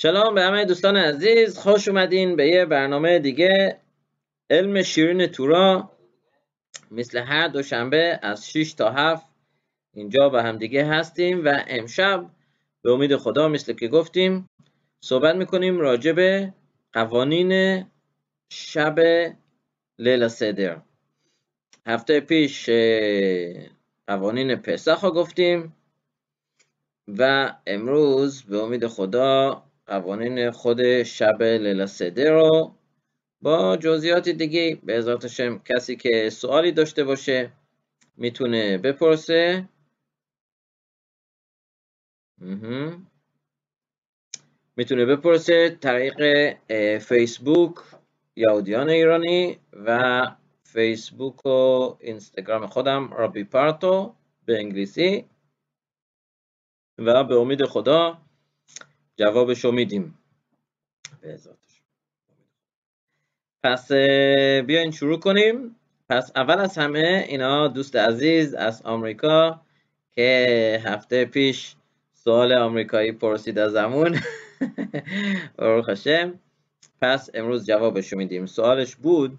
سلام به همه دوستان عزیز خوش اومدین به یه برنامه دیگه علم شیرین تورا مثل هر دوشنبه از 6 تا 7 اینجا با همدیگه هستیم و امشب به امید خدا مثل که گفتیم صحبت میکنیم راجع به قوانین شب لیل سدر هفته پیش قوانین پسخ گفتیم و امروز به امید خدا قوانین خود شب سده رو با جزئیات دیگه به شم کسی که سوالی داشته باشه میتونه بپرسه میتونه بپرسه طریق فیسبوک یهودیان ایرانی و فیسبوک و اینستاگرام خودم رابی پارتو به انگلیسی و به امید خدا جوابشو میدیم به پس بیاین شروع کنیم پس اول از همه اینا دوست عزیز از آمریکا که هفته پیش سوال آمریکایی پرسید از امون پس امروز جوابشو میدیم سوالش بود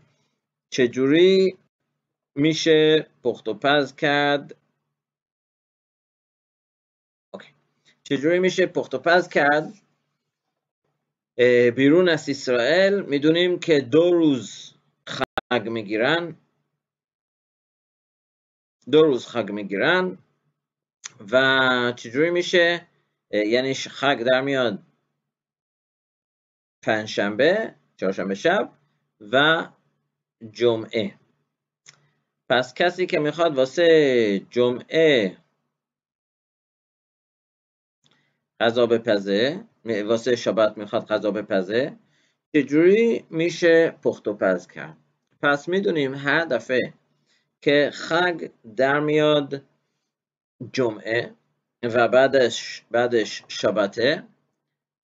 چجوری میشه پخت و پز کرد چجوری میشه پخت و پز کرد بیرون از اسرائیل میدونیم که دو روز خگ میگیرن دو روز خگ میگیرن و چجوری میشه یعنی خگ در میاد پنجشنبه چهارشنبه شب و جمعه پس کسی که میخواد واسه جمعه غذا بپزه واسه شبت میخواد غذا بپزه چجوری میشه پخت و پز کرد پس میدونیم هر دفعه که خگ در میاد جمعه و بعدش بعدش شبته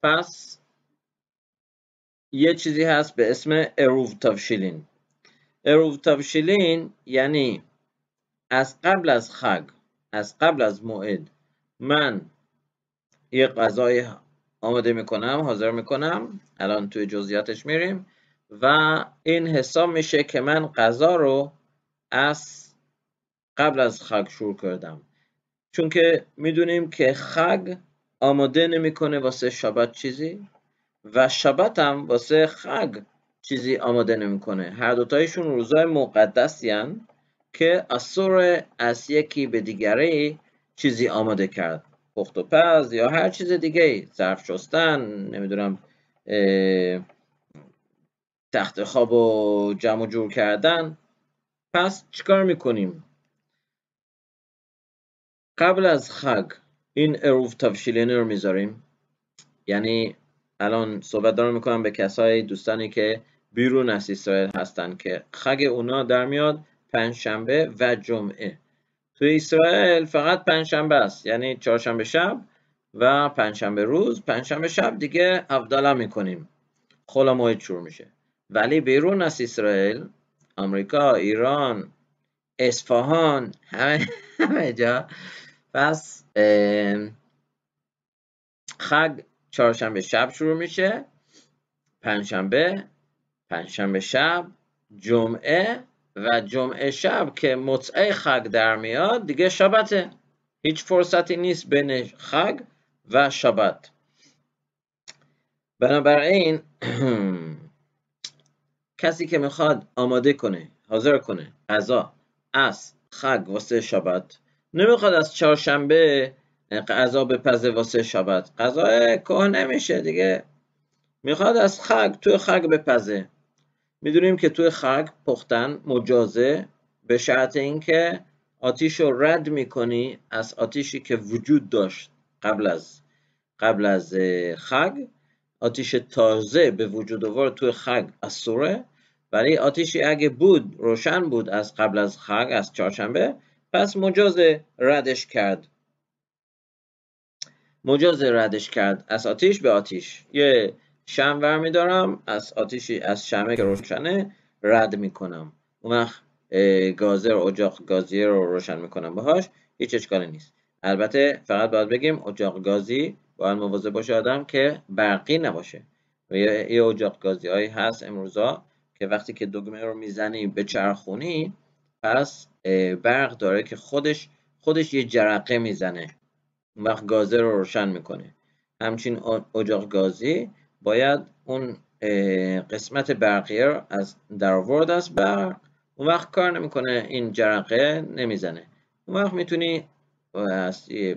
پس یه چیزی هست به اسم اروف تفشیلین اروف تفشیلین یعنی از قبل از خگ از قبل از موعد من یه غذای آماده میکنم حاضر میکنم الان توی جزئیاتش میریم و این حساب میشه که من غذا رو از قبل از خگ شروع کردم چون که میدونیم که خگ آماده نمیکنه واسه شبت چیزی و شبت هم واسه خگ چیزی آماده نمیکنه هر دوتایشون روزای مقدسیان که اصور از یکی به دیگری چیزی آماده کرد پخت و پز یا هر چیز دیگه ظرف شستن نمیدونم تخت خواب و جمع و جور کردن پس چیکار میکنیم قبل از خگ این اروف تفشیلینه رو میذاریم یعنی الان صحبت دارم میکنم به کسای دوستانی که بیرون از اسرائیل هستن که خگ اونا در میاد پنج شنبه و جمعه تو اسرائیل فقط پنجشنبه است یعنی چهارشنبه شب و پنجشنبه روز پنجشنبه شب دیگه عبدالله میکنیم خلا موید شروع میشه ولی بیرون از اسرائیل آمریکا ایران اصفهان همه همه جا پس خگ چهارشنبه شب شروع میشه پنجشنبه پنجشنبه شب جمعه و جمعه شب که مطعه خگ در میاد دیگه شبته هیچ فرصتی نیست بین خگ و شبت بنابراین کسی که میخواد آماده کنه حاضر کنه غذا از خگ واسه شبت نمیخواد از چهارشنبه غذا بپزه واسه شبت غذا که نمیشه دیگه میخواد از خگ تو خگ بپزه میدونیم که توی خاک پختن مجازه به شرط اینکه آتیش رو رد میکنی از آتیشی که وجود داشت قبل از قبل از خاک آتیش تازه به وجود آورد توی از سوره ولی آتیشی اگه بود روشن بود از قبل از خگ از چهارشنبه پس مجاز ردش کرد مجاز ردش کرد از آتیش به آتیش یه شم ورمیدارم از آتیشی از شمه که روشنه رد میکنم اون وقت گازر اجاق گازی رو روشن میکنم باهاش هیچ اشکالی نیست البته فقط باید بگیم اجاق گازی باید مواظب باشه آدم که برقی نباشه یه اجاق گازی هایی هست امروزا که وقتی که دگمه رو میزنی به چرخونی پس برق داره که خودش خودش یه جرقه میزنه اون وقت گازه رو روشن میکنه همچین اجاق گازی باید اون قسمت برقیه از درآورد از برق اون وقت کار نمیکنه این جرقه نمیزنه اون وقت میتونی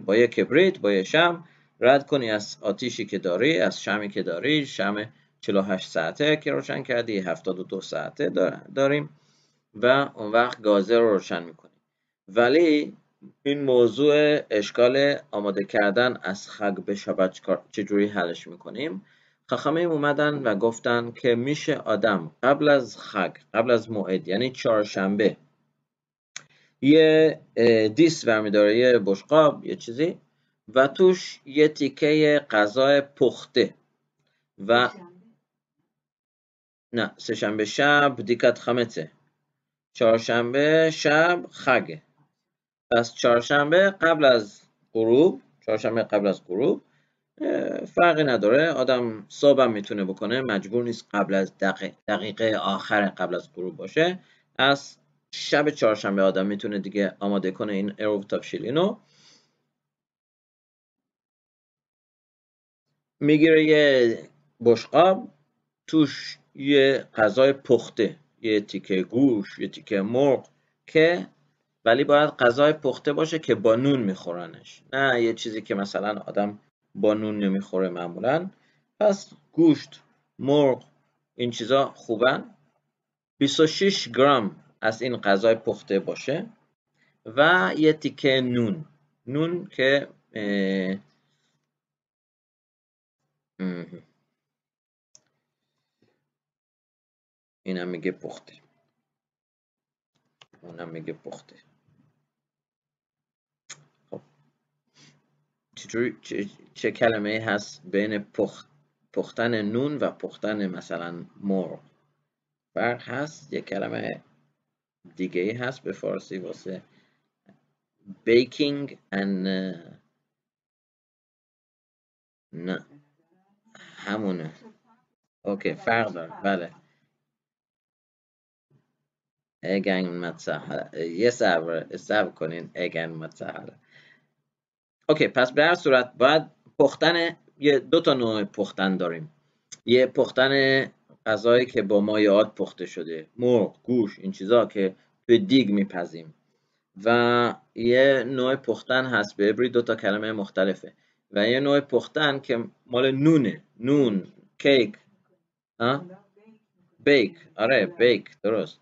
با یه کبریت با یه شم رد کنی از آتیشی که داری از شمی که داری شم 48 ساعته که روشن کردی 72 ساعته داریم و اون وقت گازه رو روشن میکنی ولی این موضوع اشکال آماده کردن از خگ به شبچ چجوری حلش میکنیم خخمه اومدن و گفتن که میشه آدم قبل از خگ قبل از موعد یعنی چهارشنبه یه دیس برمیداره یه بشقاب یه چیزی و توش یه تیکه غذای پخته و نه سهشنبه شب دیکت خمته چهارشنبه شب خگه پس چهارشنبه قبل از غروب چهارشنبه قبل از غروب فرقی نداره آدم هم میتونه بکنه مجبور نیست قبل از دقیقه, دقیقه آخر قبل از غروب باشه از شب چهارشنبه آدم میتونه دیگه آماده کنه این اروتاپ شیلینو میگیره یه بشقاب توش یه غذای پخته یه تیکه گوش یه تیکه مرغ که ولی باید غذای پخته باشه که با نون میخورنش نه یه چیزی که مثلا آدم با نون نمیخوره معمولا پس گوشت مرغ این چیزا خوبن 26 گرم از این غذای پخته باشه و یه تیکه نون نون که اینم میگه پخته اونم میگه پخته چه, کلمه هست بین پختن نون و پختن مثلا مرغ فرق هست یه کلمه دیگه هست به فارسی واسه بیکینگ uh, نه همونه اوکی فرق بله اگن متسهل یه صبر کنین اگن متسهل اوکی پس به هر صورت باید پختن یه دو تا نوع پختن داریم یه پختن غذایی که با مایعات پخته شده مرغ گوش این چیزا که به دیگ میپزیم و یه نوع پختن هست به ابری دو تا کلمه مختلفه و یه نوع پختن که مال نونه نون کیک بیک آره بیک درست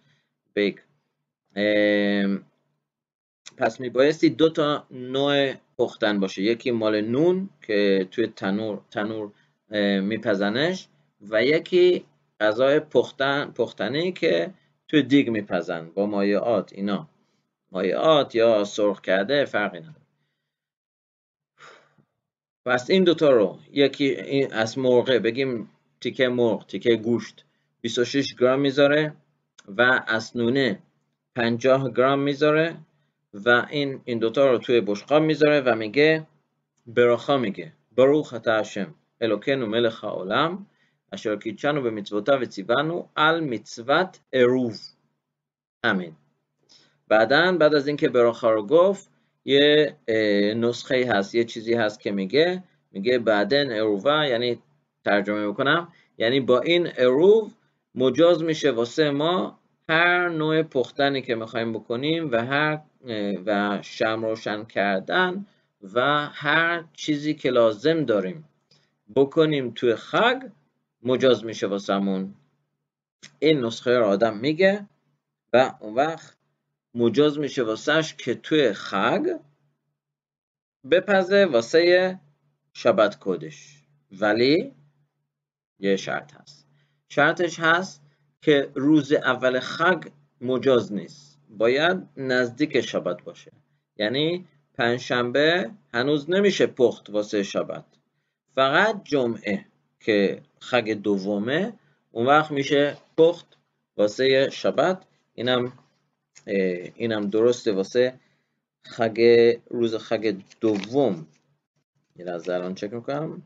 بیک پس میبایستی دو تا نوع پختن باشه یکی مال نون که توی تنور تنور میپزنش و یکی غذای پختن پختنی که توی دیگ میپزن با مایعات اینا مایعات یا سرخ کرده فرقی نداره پس این دوتا رو یکی از مرغه بگیم تیکه مرغ تیکه گوشت 26 گرم میذاره و از نونه 50 گرم میذاره و این این دوتا رو توی بشقاب میذاره و میگه براخا میگه بروخ اتا هشم و ملخ העולם به و و וציוונו ال مطبوت اروف امین بعدا بعد از اینکه براخا رو گفت یه نسخه هست یه چیزی هست که میگه میگه بعدن اروفا یعنی ترجمه بکنم یعنی با این اروف مجاز میشه واسه ما هر نوع پختنی که میخوایم بکنیم و هر و شم روشن کردن و هر چیزی که لازم داریم بکنیم توی خگ مجاز میشه واسمون این نسخه رو آدم میگه و اون وقت مجاز میشه واسش که توی خگ بپزه واسه شبت کدش ولی یه شرط هست شرطش هست که روز اول خگ مجاز نیست باید نزدیک شبت باشه یعنی پنجشنبه هنوز نمیشه پخت واسه شبت فقط جمعه که خگ دومه اون وقت میشه پخت واسه شبت اینم اینم درسته واسه خگ روز خگ دوم یه لحظه الان چک میکنم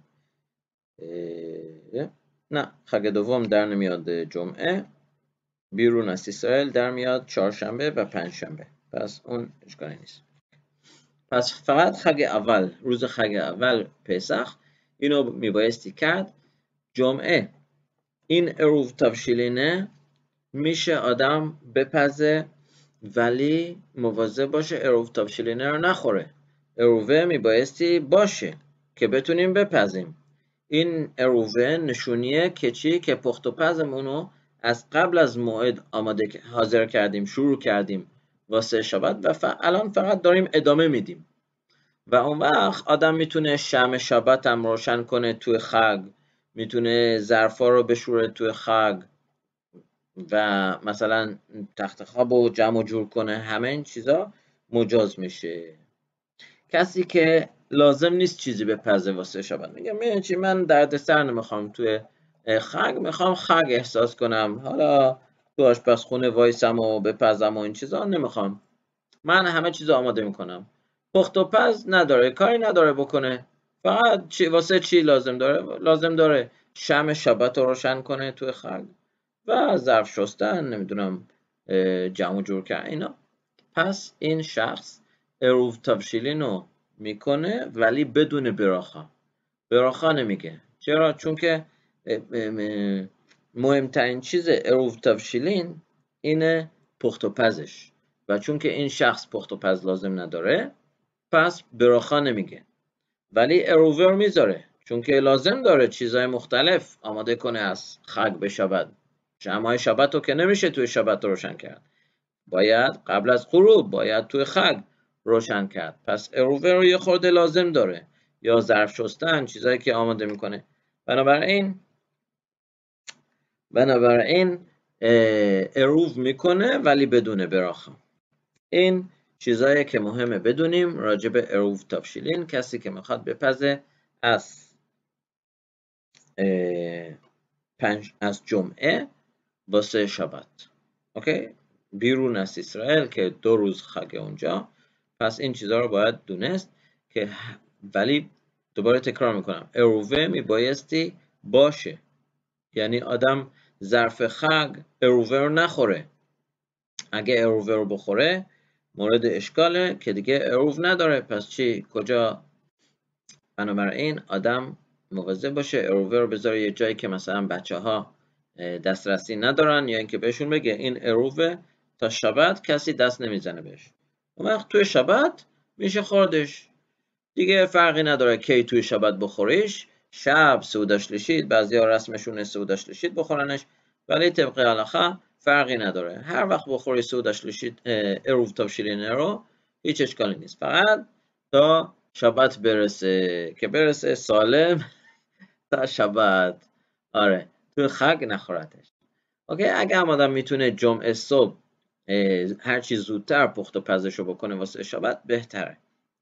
نه خگ دوم در نمیاد جمعه بیرون از اسرائیل در میاد چهارشنبه و پنجشنبه پس اون اشکالی نیست پس فقط خگ اول روز خگ اول پسخ اینو میبایستی کرد جمعه این اروف تبشیلینه میشه آدم بپزه ولی مواظب باشه اروف تبشیلینه رو نخوره اروفه میبایستی باشه که بتونیم بپزیم این اروفه نشونیه که چی که پخت و پزمونو از قبل از موعد آماده حاضر کردیم شروع کردیم واسه شبت و ف... الان فقط داریم ادامه میدیم و اون وقت آدم میتونه شم شبت هم روشن کنه توی خگ میتونه ظرفا رو بشوره توی خگ و مثلا تخت خواب و جمع و جور کنه همه این چیزا مجاز میشه کسی که لازم نیست چیزی بپزه واسه شبت میگه چی من درد سر نمیخوام توی خنگ میخوام خنگ احساس کنم حالا تو خونه وایسم و بپزم و این چیزا نمیخوام من همه چیز آماده میکنم پخت و پز نداره کاری نداره بکنه فقط چی واسه چی لازم داره لازم داره شم شبت رو روشن کنه توی خگ و ظرف شستن نمیدونم جمع جور کرد اینا پس این شخص اروف رو میکنه ولی بدون براخا براخا نمیگه چرا چون که مهمترین چیز تفشیلین اینه پخت و پزش و چون که این شخص پخت و پز لازم نداره پس براخا نمیگه ولی اروور میذاره چون که لازم داره چیزهای مختلف آماده کنه از خگ به شبد شمای شبت رو که نمیشه توی شبت روشن کرد باید قبل از غروب باید توی خگ روشن کرد پس اروور رو یه خورده لازم داره یا ظرف شستن چیزایی که آماده میکنه بنابراین بنابراین اروف میکنه ولی بدون براخم این چیزایی که مهمه بدونیم راجب اروف تابشیلین کسی که میخواد بپزه از پنج از جمعه واسه شبت اوکی بیرون از اسرائیل که دو روز خگه اونجا پس این چیزها رو باید دونست که ولی دوباره تکرار میکنم اروفه میبایستی باشه یعنی آدم ظرف خگ اروور نخوره اگه اروور بخوره مورد اشکاله که دیگه اروف نداره پس چی کجا بنابراین آدم مواظب باشه اروور رو بذاره یه جایی که مثلا بچه ها دسترسی ندارن یا اینکه بهشون بگه این اروفه تا شبت کسی دست نمیزنه بهش اون وقت توی شبت میشه خوردش دیگه فرقی نداره کی توی شبت بخوریش شب سودا لشید بعضی ها رسمشون سودا بخورنش ولی طبق علاقه فرقی نداره هر وقت بخوری سودا لشید اروف رو هیچ اشکالی نیست فقط تا شبت برسه که برسه سالم تا شبت آره تو خگ نخورتش اوکی اگه هم آدم میتونه جمعه صبح هر چی زودتر پخت و پزش رو بکنه واسه شبت بهتره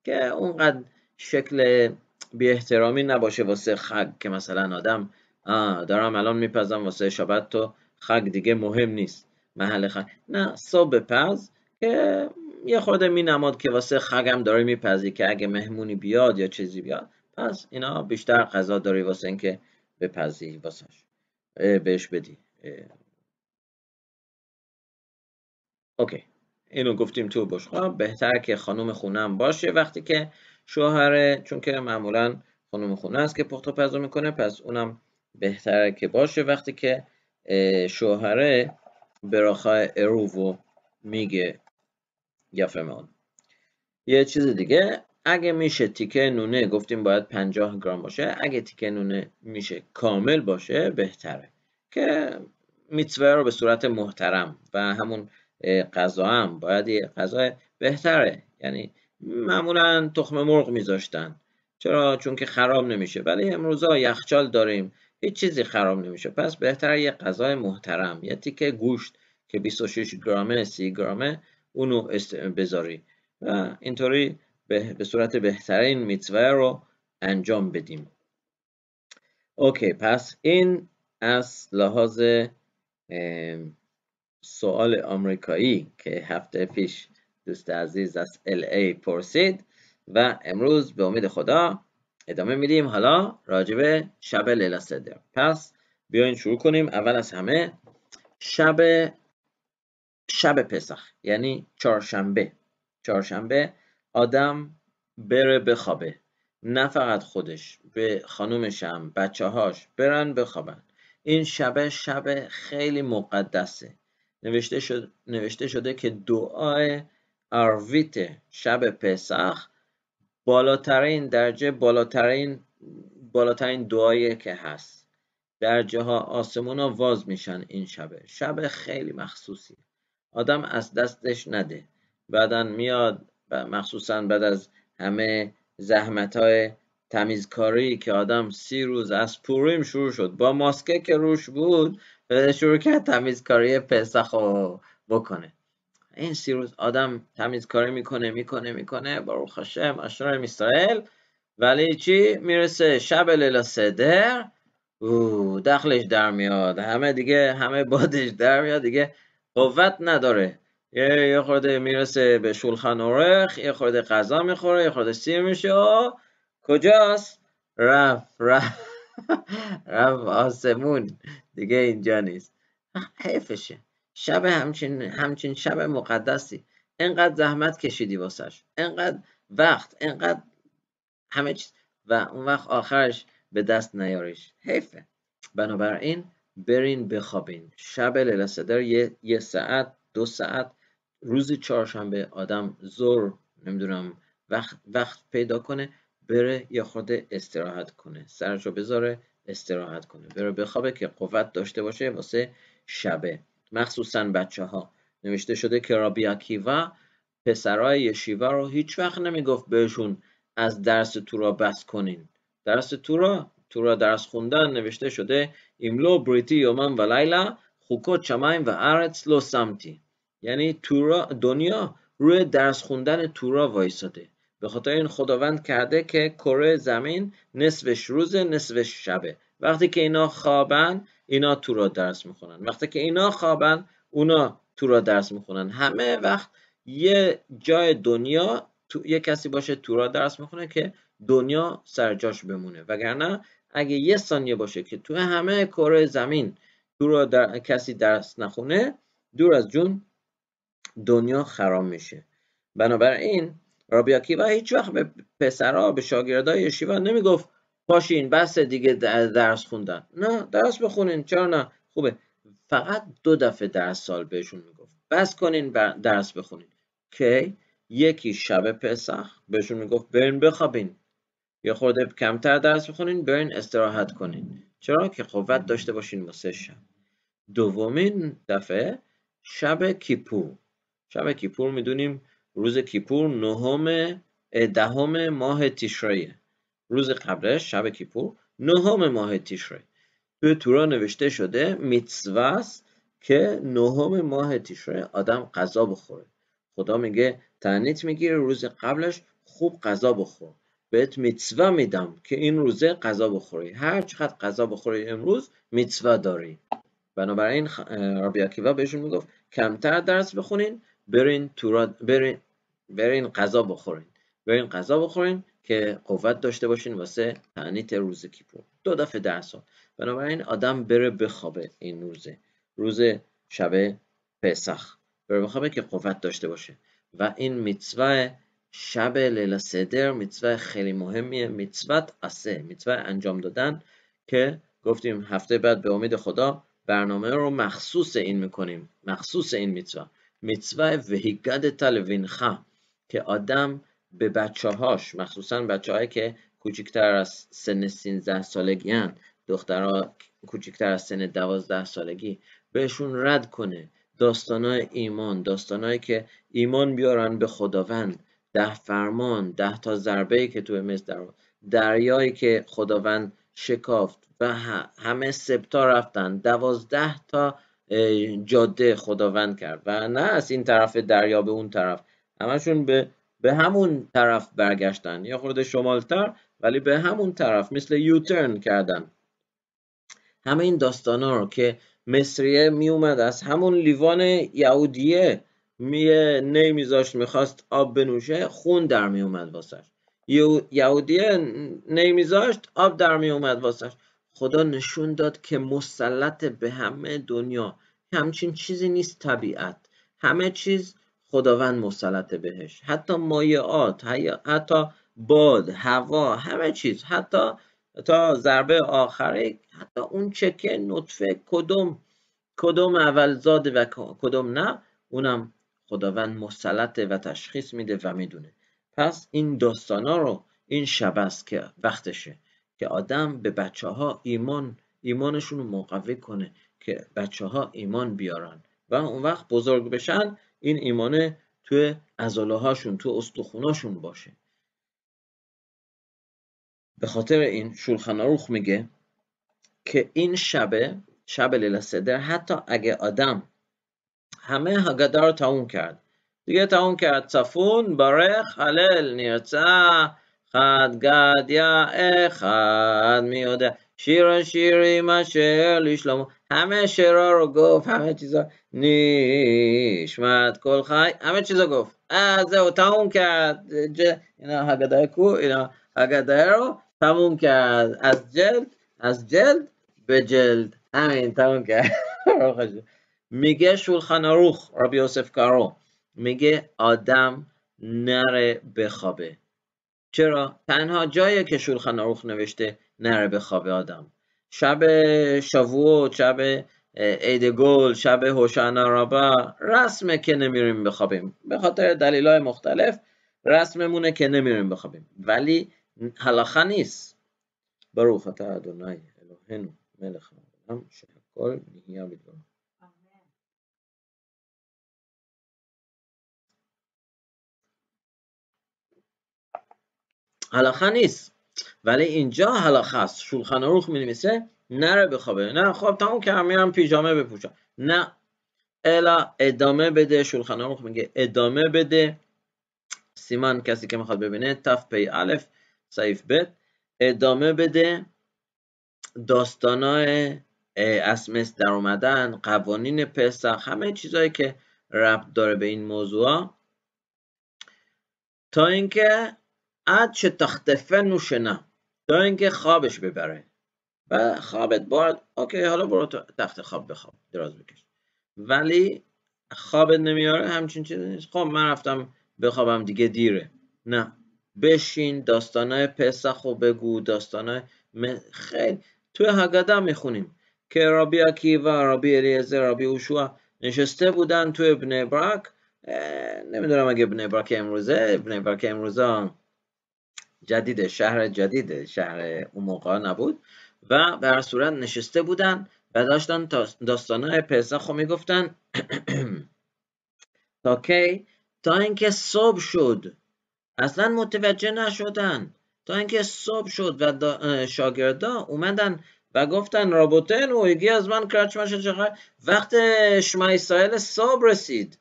که اونقدر شکل بی احترامی نباشه واسه خگ که مثلا آدم دارم الان میپزم واسه شبت تو خگ دیگه مهم نیست محل خگ نه صبح پز که یه خورده می نماد که واسه خگم داری میپزی که اگه مهمونی بیاد یا چیزی بیاد پس اینا بیشتر غذا داری واسه اینکه بپزی واسه بهش بدی اوکی اینو گفتیم تو بشخواب بهتر که خانم خونم باشه وقتی که شوهره چون که معمولا خانم خونه است که پخت و پزو میکنه پس اونم بهتره که باشه وقتی که شوهره براخای اروو میگه یفمون یه چیز دیگه اگه میشه تیکه نونه گفتیم باید 50 گرم باشه اگه تیکه نونه میشه کامل باشه بهتره که میتوه رو به صورت محترم و همون غذا هم باید یه غذا بهتره یعنی معمولا تخم مرغ میذاشتن چرا چون که خراب نمیشه ولی امروزا یخچال داریم هیچ چیزی خراب نمیشه پس بهتر یه غذای محترم یه تیکه گوشت که 26 گرامه 30 گرامه اونو بذاری و اینطوری به, به صورت بهترین میتوه رو انجام بدیم اوکی پس این از لحاظ سوال آمریکایی که هفته پیش دوست عزیز از LA پرسید و امروز به امید خدا ادامه میدیم حالا راجب شب لیلا سده پس بیاین شروع کنیم اول از همه شب شب پسخ یعنی چهارشنبه چهارشنبه آدم بره بخوابه نه فقط خودش به خانومشم بچه هاش برن بخوابن این شب شب خیلی مقدسه نوشته, شده, نوشته شده که دعای ارویت شب پسخ بالاترین درجه بالاترین بالاترین دعایی که هست درجه ها آسمون ها واز میشن این شبه شب خیلی مخصوصی آدم از دستش نده بعدا میاد مخصوصا بعد از همه زحمت های تمیزکاری که آدم سی روز از پوریم شروع شد با ماسکه که روش بود شروع کرد تمیزکاری پسخ رو بکنه این سی روز آدم تمیزکاری میکنه میکنه میکنه باروخ خوشم اشرای اسرائیل ولی چی میرسه شب لیلا صدر او دخلش در میاد همه دیگه همه بادش در میاد دیگه قوت نداره یه, یه خورده میرسه به شولخان اورخ یه خورده غذا میخوره یه خورده سیر میشه کجاست رف رف رف آسمون دیگه اینجا نیست حیفشه شب همچین, همچین شب مقدسی انقدر زحمت کشیدی واسش انقدر وقت انقدر همه چیز و اون وقت آخرش به دست نیاریش حیفه بنابراین برین بخوابین شب لیل صدر یه،, یه ساعت دو ساعت روز چهارشنبه آدم زور نمیدونم وقت, وقت پیدا کنه بره یا خود استراحت کنه سرشو بذاره استراحت کنه بره بخوابه که قوت داشته باشه واسه شبه مخصوصا بچه ها نوشته شده که رابی و پسرای یشیوا رو هیچ وقت نمیگفت بهشون از درس تورا بس کنین درس تورا تورا درس خوندن نوشته شده ایملو بریتی یومن و لیلا خوکو چمین و ارتس لو سمتی یعنی تورا دنیا روی درس خوندن تورا وایساده به خاطر این خداوند کرده که کره زمین نصفش روز نصفش شبه وقتی که اینا خوابن اینا تو را درس میخونن وقتی که اینا خوابن اونا تو را درس میخونن همه وقت یه جای دنیا تو یه کسی باشه تو را درس میخونه که دنیا سرجاش بمونه وگرنه اگه یه ثانیه باشه که تو همه کره زمین تو در... کسی درس نخونه دور از جون دنیا خراب میشه بنابراین رابیاکی و هیچ وقت به پسرها به شاگردای یشیوا نمیگفت باشین بس دیگه درس خوندن نه درس بخونین چرا نه خوبه فقط دو دفعه در سال بهشون میگفت بس کنین درس بخونین که یکی شب پسخ بهشون میگفت برین بخوابین یه خورده کمتر درس بخونین برین استراحت کنین چرا که قوت داشته باشین واسه شب دومین دفعه شب کیپور شب کیپور میدونیم روز کیپور نهم دهم ماه تیشریه روز قبلش شب کیپور نهم ماه تیشره تو تورا نوشته شده میتسواس که نهم ماه تیشره آدم غذا بخوره خدا میگه تنیت میگیره روز قبلش خوب غذا بخور بهت میتسوا میدم که این روزه غذا بخوری هر چقدر غذا بخوری امروز میتسوا داری بنابراین رابی اکیوا بهشون میگفت کمتر درس بخونین برین تورا برین برین غذا بخورین برین غذا بخورین که قوت داشته باشین واسه تعنیت روز کیپور دو دفعه ده سال بنابراین آدم بره بخوابه این روزه روز شب پسخ بره بخوابه که قوت داشته باشه و این میتسوه شب لیل صدر میتسوه خیلی مهمیه میتوت اسه میتسوه انجام دادن که گفتیم هفته بعد به امید خدا برنامه رو مخصوص این میکنیم مخصوص این میتسوه میتسوه وهیگد تلوینخه که آدم به بچه هاش مخصوصا بچه که کوچکتر از سن 13 سالگی هن دخترها کوچکتر از سن دوازده سالگی بهشون رد کنه داستانای ایمان داستانایی که ایمان بیارن به خداوند ده فرمان ده تا ضربه که توی مصر در دریایی که خداوند شکافت و همه سبتا رفتن دوازده تا جاده خداوند کرد و نه از این طرف دریا به اون طرف همشون به به همون طرف برگشتن یا خورده شمالتر ولی به همون طرف مثل یوترن کردن همه این داستان ها رو که مصریه می اومد از همون لیوان یهودیه می نیمیزاش میخواست آب بنوشه خون در می اومد واسش یهودیه نیمیزاشت آب در می اومد واسش خدا نشون داد که مسلط به همه دنیا همچین چیزی نیست طبیعت همه چیز خداوند مسلط بهش حتی مایعات حتی باد هوا همه چیز حتی تا ضربه آخره حتی اون چکه نطفه کدوم کدوم اولزاده و کدوم نه اونم خداوند مسلطه و تشخیص میده و میدونه پس این داستانا رو این شب است که وقتشه که آدم به بچه ها ایمان ایمانشون رو مقوی کنه که بچه ها ایمان بیارن و اون وقت بزرگ بشن این ایمان توی ازاله هاشون تو استخوناشون باشه به خاطر این روخ میگه که این شبه شب لیل صدر حتی اگه آدم همه هگدار رو تاون کرد دیگه تاون کرد صفون برخ حلل نرצה خد گد یا اخد میاده شیر شیری شیر ایشلامو همه شعرا رو گفت همه چیزا نیشمت کل خی همه چیزا گفت از او تموم کرد ج... اینا هگدای کو اینا هگدای رو تموم کرد از جلد از جلد به جلد همین تموم کرد میگه شولخان روخ ربی یوسف کارو میگه آدم نره بخوابه چرا تنها جایی که شولخان روخ نوشته نره بخوابه آدم شب شاووت شب عید گل شب هوشانا رابا رسمه که نمیریم بخوابیم به خاطر دلیل مختلف رسممونه که نمیریم بخوابیم ولی حلاخه نیست بروخ تا ادونای الوهنو ملخ العالم شکل نهیا نیست ولی اینجا حالا خاص شولخانه روخ خب می میشه نره بخوابه نه خب تموم که میرم پیجامه بپوشم نه الا ادامه بده شولخن روخ خب میگه ادامه بده سیمان کسی که میخواد ببینه تف پی الف سیف بد ادامه بده داستانای اسمس در اومدن قوانین پسخ همه چیزهایی که ربط داره به این موضوع تا اینکه اد چه تختفه نوشنم تا اینکه خوابش ببره و خوابت باید اوکی حالا برو تو تخت خواب بخواب دراز بکش ولی خوابت نمیاره همچین چیزی نیست خب من رفتم بخوابم دیگه دیره نه بشین داستانه پسخ و بگو داستانه خیلی توی هگده میخونیم که رابی کیوا رابی الیزه رابی اوشوا نشسته بودن توی ابن نمیدونم اگه ابن براک امروزه ابن امروزه جدیده شهر جدید شهر اون موقع نبود و بر صورت نشسته بودن و داشتن داستانهای پسخ رو میگفتن تا کی تا اینکه صبح شد اصلا متوجه نشدن تا اینکه صبح شد و شاگردا اومدن و گفتن رابوتن و یکی از من کرچمش وقت اسرائیل صبح رسید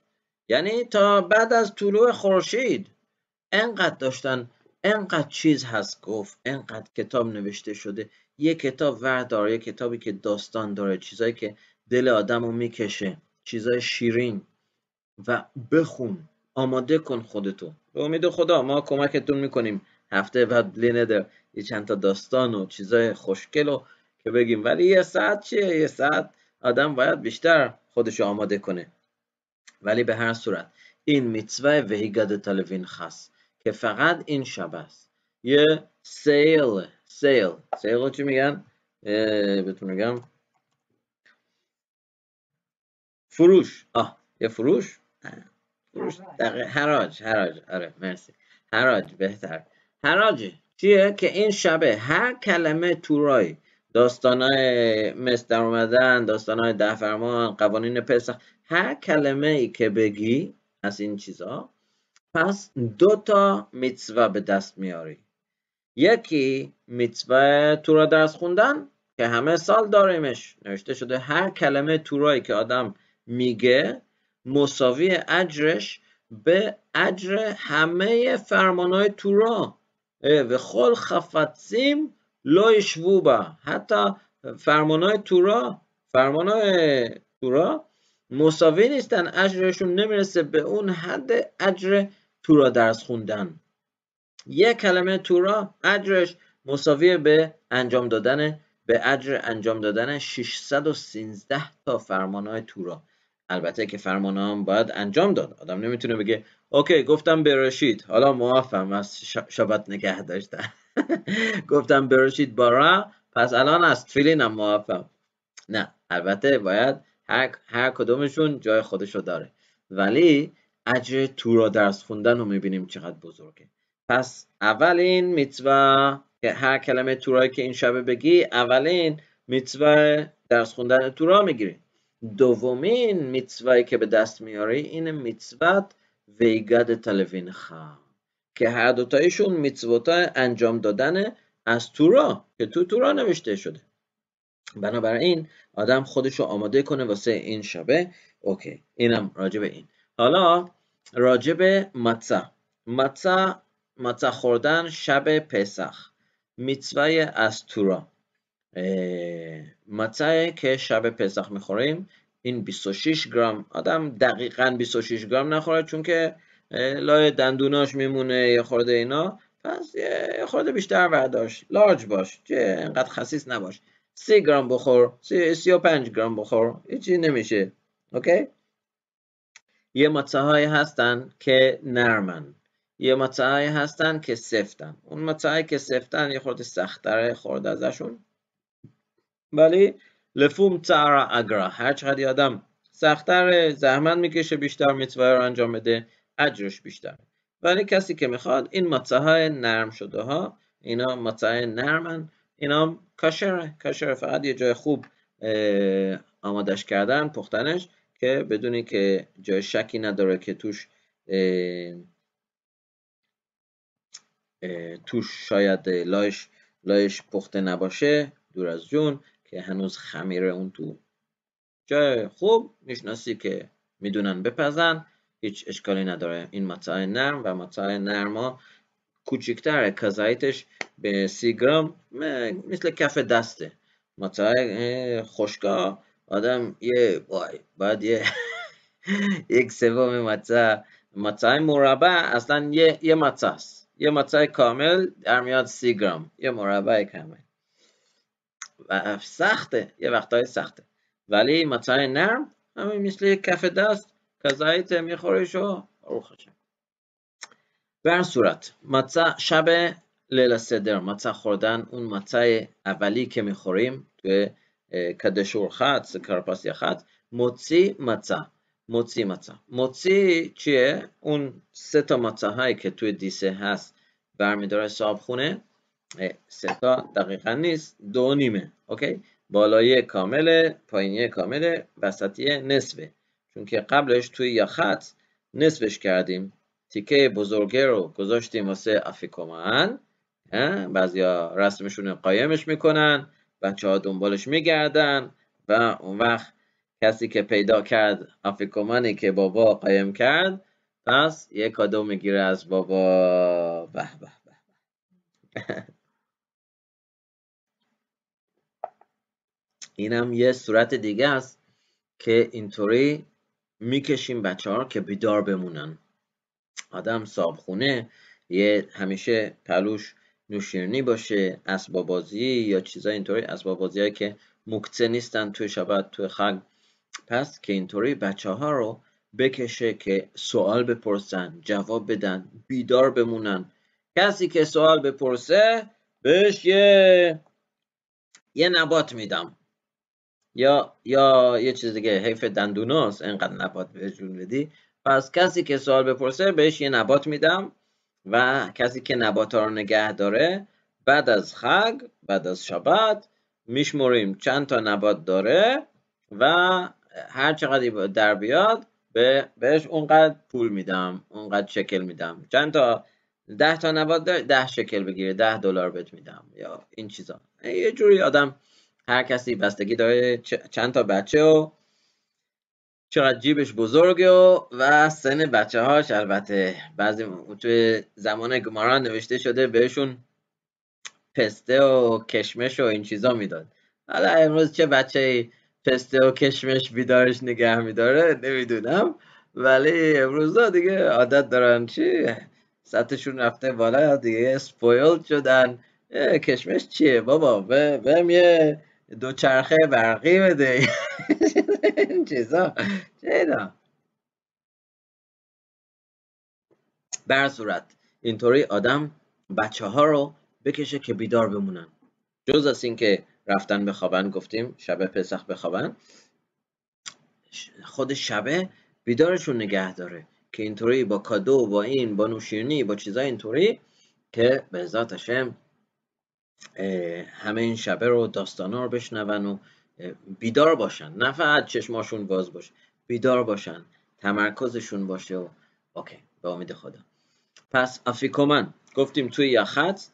یعنی تا بعد از طلوع خورشید انقدر داشتن انقدر چیز هست گفت انقدر کتاب نوشته شده یه کتاب داره یه کتابی که داستان داره چیزایی که دل آدم رو میکشه چیزای شیرین و بخون آماده کن خودتو به امید خدا ما کمکتون میکنیم هفته بعد لیندر یه چند تا داستان و چیزای خوشگل که بگیم ولی یه ساعت چیه یه ساعت آدم باید بیشتر خودشو آماده کنه ولی به هر صورت این میتزوه وهیگاد تالوین خاص که فقط این شب است یه سیل سیل سیل چی میگن بتونم میگم فروش آه یه فروش فروش حراج حراج آره مرسی حراج بهتر حراج چیه که این شبه هر کلمه تورای داستانای مس در اومدن داستانای ده فرمان قوانین پسخ هر کلمه ای که بگی از این چیزها پس دو تا میتزوه به دست میاری یکی میتسوه تورا درس خوندن که همه سال داریمش نوشته شده هر کلمه تورایی که آدم میگه مساوی اجرش به اجر همه فرمانهای تورا و خل خفتسیم با. حتی فرمانهای تورا فرمانای تورا مساوی نیستن اجرشون نمیرسه به اون حد اجر تورا درس خوندن یک کلمه تورا اجرش مساوی به انجام دادن به اجر انجام دادن 613 تا های تورا البته که فرمان هم باید انجام داد آدم نمیتونه بگه اوکی گفتم برشید حالا موافم از شبت نگه داشتن گفتم برشید بارا پس الان از تفیلینم موافم نه البته باید هر, هر کدومشون جای خودش رو داره ولی اجر تو را درس خوندن رو میبینیم چقدر بزرگه پس اولین میتوه که هر کلمه تورایی که این شبه بگی اولین میتوه درس خوندن تورا میگیری دومین میتوهی که به دست میاری این میتوت ویگد تلوین خام که هر دوتایشون میتوت انجام دادن از تورا که تو تورا نوشته شده بنابراین آدم خودش رو آماده کنه واسه این شبه اوکی اینم راجب این حالا راجب متسا متسا متسا خوردن شب پسخ میتوای از تورا که شب پسخ میخوریم این 26 گرم آدم دقیقا 26 گرم نخوره چون که لای دندوناش میمونه یه خورده اینا پس یه خورده بیشتر برداشت لارج باش چه انقدر خصیص نباش سی گرم بخور پنج گرم بخور هیچی نمیشه اوکی یه ماتزه هستن که نرمن یه ماتزه هستن که سفتن اون ماتزه که سفتن یه خورده سختره خورد ازشون ولی لفوم تارا اگرا هر چقدر آدم سختتر زحمت میکشه بیشتر میتوه رو انجام بده اجرش بیشتر ولی کسی که میخواد این ماتزه های نرم شده ها اینا ماتزه نرمن اینا کاشر کاشر فقط یه جای خوب آمادش کردن پختنش که بدونی که جای شکی نداره که توش توش شاید لایش لایش پخته نباشه دور از جون که هنوز خمیره اون تو جای خوب میشناسی که میدونن بپزن هیچ اشکالی نداره این مطاعه نرم و نرم نرما کوچکتره کزایتش به سی گرم مثل کف دسته مثلا خوشگاه آدم یه وای باید یه یک سوم م متا مربع اصلا یه یه است یه متا کامل در میاد سی گرم یه مربع کامل و سخته یه وقتای سخته ولی متا نرم همین مثل کف دست کزایت میخوریش و بر صورت مطع شب لیل سدر مطع خوردن اون مطع اولی که میخوریم توی کدشور خط یا خط موچی مطع موچی مطع موچی چیه؟ اون سه تا مطع هایی که توی دیسه هست برمیداره صاحب خونه سه تا دقیقا نیست دو نیمه اوکی بالایی کامله پایینی کامله وسطی نصفه چون که قبلش توی یا خط نصفش کردیم تیکه بزرگه رو گذاشتیم واسه افیکومن بعضیا رسمشون قایمش میکنن بچه ها دنبالش میگردن و اون وقت کسی که پیدا کرد افیکومنی که بابا قایم کرد پس یه کادو میگیره از بابا به به به اینم یه صورت دیگه است که اینطوری میکشیم بچه ها که بیدار بمونن آدم صابخونه یه همیشه پلوش نوشیرنی باشه اسباب بازی یا چیزای اینطوری اسباب بازی که مکته نیستن توی شبت توی خلق پس که اینطوری بچه ها رو بکشه که سوال بپرسن جواب بدن بیدار بمونن کسی که سوال بپرسه بهش یه یه نبات میدم یا یا یه چیز دیگه حیف دندوناست انقدر نبات جون بدی پس کسی که سوال بپرسه بهش یه نبات میدم و کسی که نبات رو نگه داره بعد از خگ بعد از شبت میشموریم چند تا نبات داره و هر چقدر در بیاد به بهش اونقدر پول میدم اونقدر شکل میدم چند تا ده تا نبات داره ده شکل بگیره ده دلار بهت میدم یا این چیزا یه جوری آدم هر کسی بستگی داره چند تا بچه و چقدر جیبش بزرگه و و سن بچه هاش البته بعضی توی زمان گماران نوشته شده بهشون پسته و کشمش و این چیزا میداد حالا امروز چه بچه پسته و کشمش بیدارش نگه میداره نمیدونم ولی امروز دیگه عادت دارن چی سطحشون رفته بالا دیگه سپویل شدن کشمش چیه بابا بهم یه دو چرخه برقی بده این چیزا چیزا بر صورت اینطوری آدم بچه ها رو بکشه که بیدار بمونن جز از اینکه رفتن بخوابن گفتیم شب پسخ بخوابن خود شبه بیدارشون نگه داره که اینطوری با کادو با این با نوشیرنی با چیزای اینطوری که به ذاتشم همه این شبه رو داستانا رو بشنون و بیدار باشن نه فقط چشماشون باز باشه بیدار باشن تمرکزشون باشه و اوکی به امید خدا پس افیکومن گفتیم توی یخت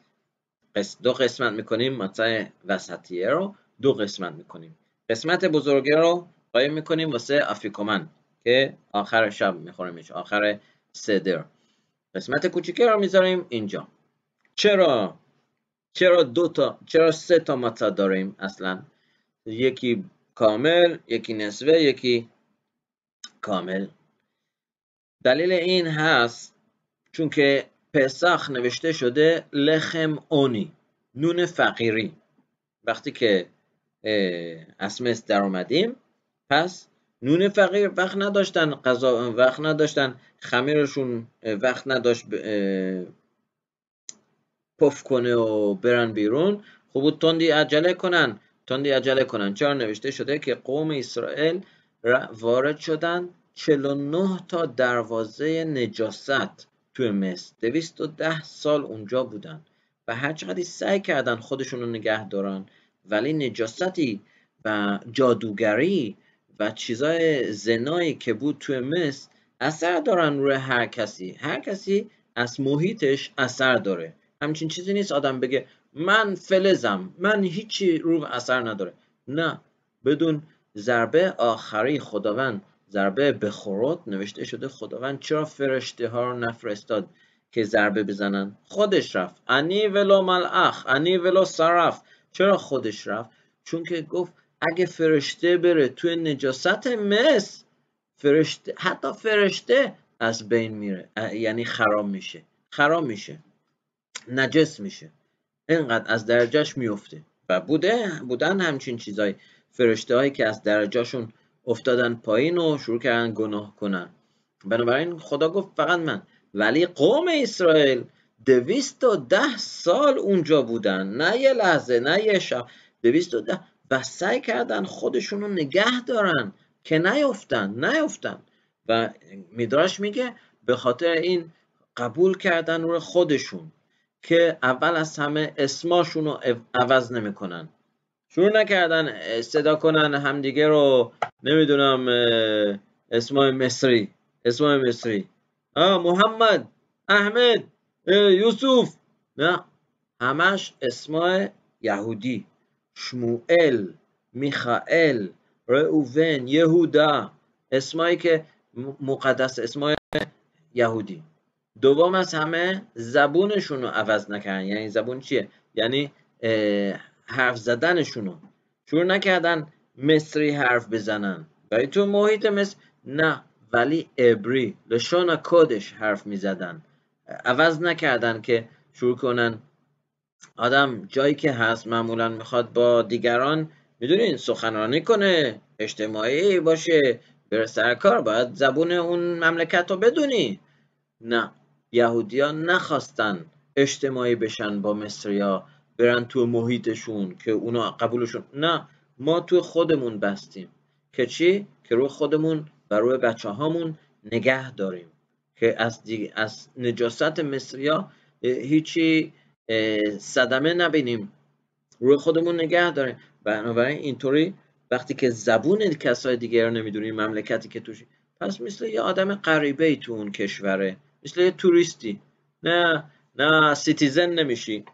دو قسمت میکنیم مطلع وسطیه رو دو قسمت میکنیم قسمت بزرگی رو قایم میکنیم واسه افیکومن که آخر شب میخوریمش آخر سدر قسمت کوچیکه رو میذاریم اینجا چرا چرا دو تا چرا سه تا متا داریم اصلا یکی کامل یکی نصفه یکی کامل دلیل این هست چون که پسخ نوشته شده لخم اونی نون فقیری وقتی که اسمس در اومدیم پس نون فقیر وقت نداشتن قضا وقت نداشتن خمیرشون وقت نداشت پف کنه و برن بیرون خوب، تندی عجله کنن تندی عجله کنن چرا نوشته شده که قوم اسرائیل وارد شدن 49 تا دروازه نجاست توی مصر 210 سال اونجا بودن و هر چقدر سعی کردن خودشون رو نگه دارن ولی نجاستی و جادوگری و چیزای زنایی که بود توی مصر اثر دارن روی هر کسی هر کسی از محیطش اثر داره همچین چیزی نیست آدم بگه من فلزم من هیچی رو اثر نداره نه بدون ضربه آخری خداوند ضربه بخورد نوشته شده خداوند چرا فرشته ها رو نفرستاد که ضربه بزنن خودش رفت انی ولو ملعخ انی ولو صرف چرا خودش رفت چون که گفت اگه فرشته بره توی نجاست مس فرشته حتی فرشته از بین میره یعنی خراب میشه خراب میشه نجس میشه اینقدر از درجهش میفته و بوده بودن همچین چیزای فرشته هایی که از درجهشون افتادن پایین و شروع کردن گناه کنن بنابراین خدا گفت فقط من ولی قوم اسرائیل دویست و ده سال اونجا بودن نه یه لحظه نه یه شب دویست و ده و سعی کردن خودشون رو نگه دارن که نیفتن نیفتن و میدراش میگه به خاطر این قبول کردن رو خودشون که اول از همه اسماشون رو عوض نمیکنن شروع نکردن صدا کنن همدیگه رو نمیدونم اسمای مصری اسمای مصری محمد احمد یوسف نه همش اسمای یهودی شموئل میخائل رئوون یهودا اسمایی که مقدس اسمای یهودی دوم از همه زبونشون رو عوض نکردن یعنی زبون چیه یعنی حرف زدنشون شروع نکردن مصری حرف بزنن ولی تو محیط مصر نه ولی ابری لشون کدش حرف میزدن عوض نکردن که شروع کنن آدم جایی که هست معمولا میخواد با دیگران میدونین سخنرانی کنه اجتماعی باشه بره سر کار باید زبون اون مملکت رو بدونی نه ها نخواستن اجتماعی بشن با مصریا برن تو محیطشون که اونا قبولشون نه ما تو خودمون بستیم که چی؟ که رو خودمون و روی بچه هامون نگه داریم که از, دی... از نجاست مصریا هیچی صدمه نبینیم روی خودمون نگه داریم بنابراین اینطوری وقتی که زبون کسای دیگه رو نمیدونیم مملکتی که توشی پس مثل یه آدم قریبه ای تو اون کشوره مثل توریستی نه نه سیتیزن نمیشی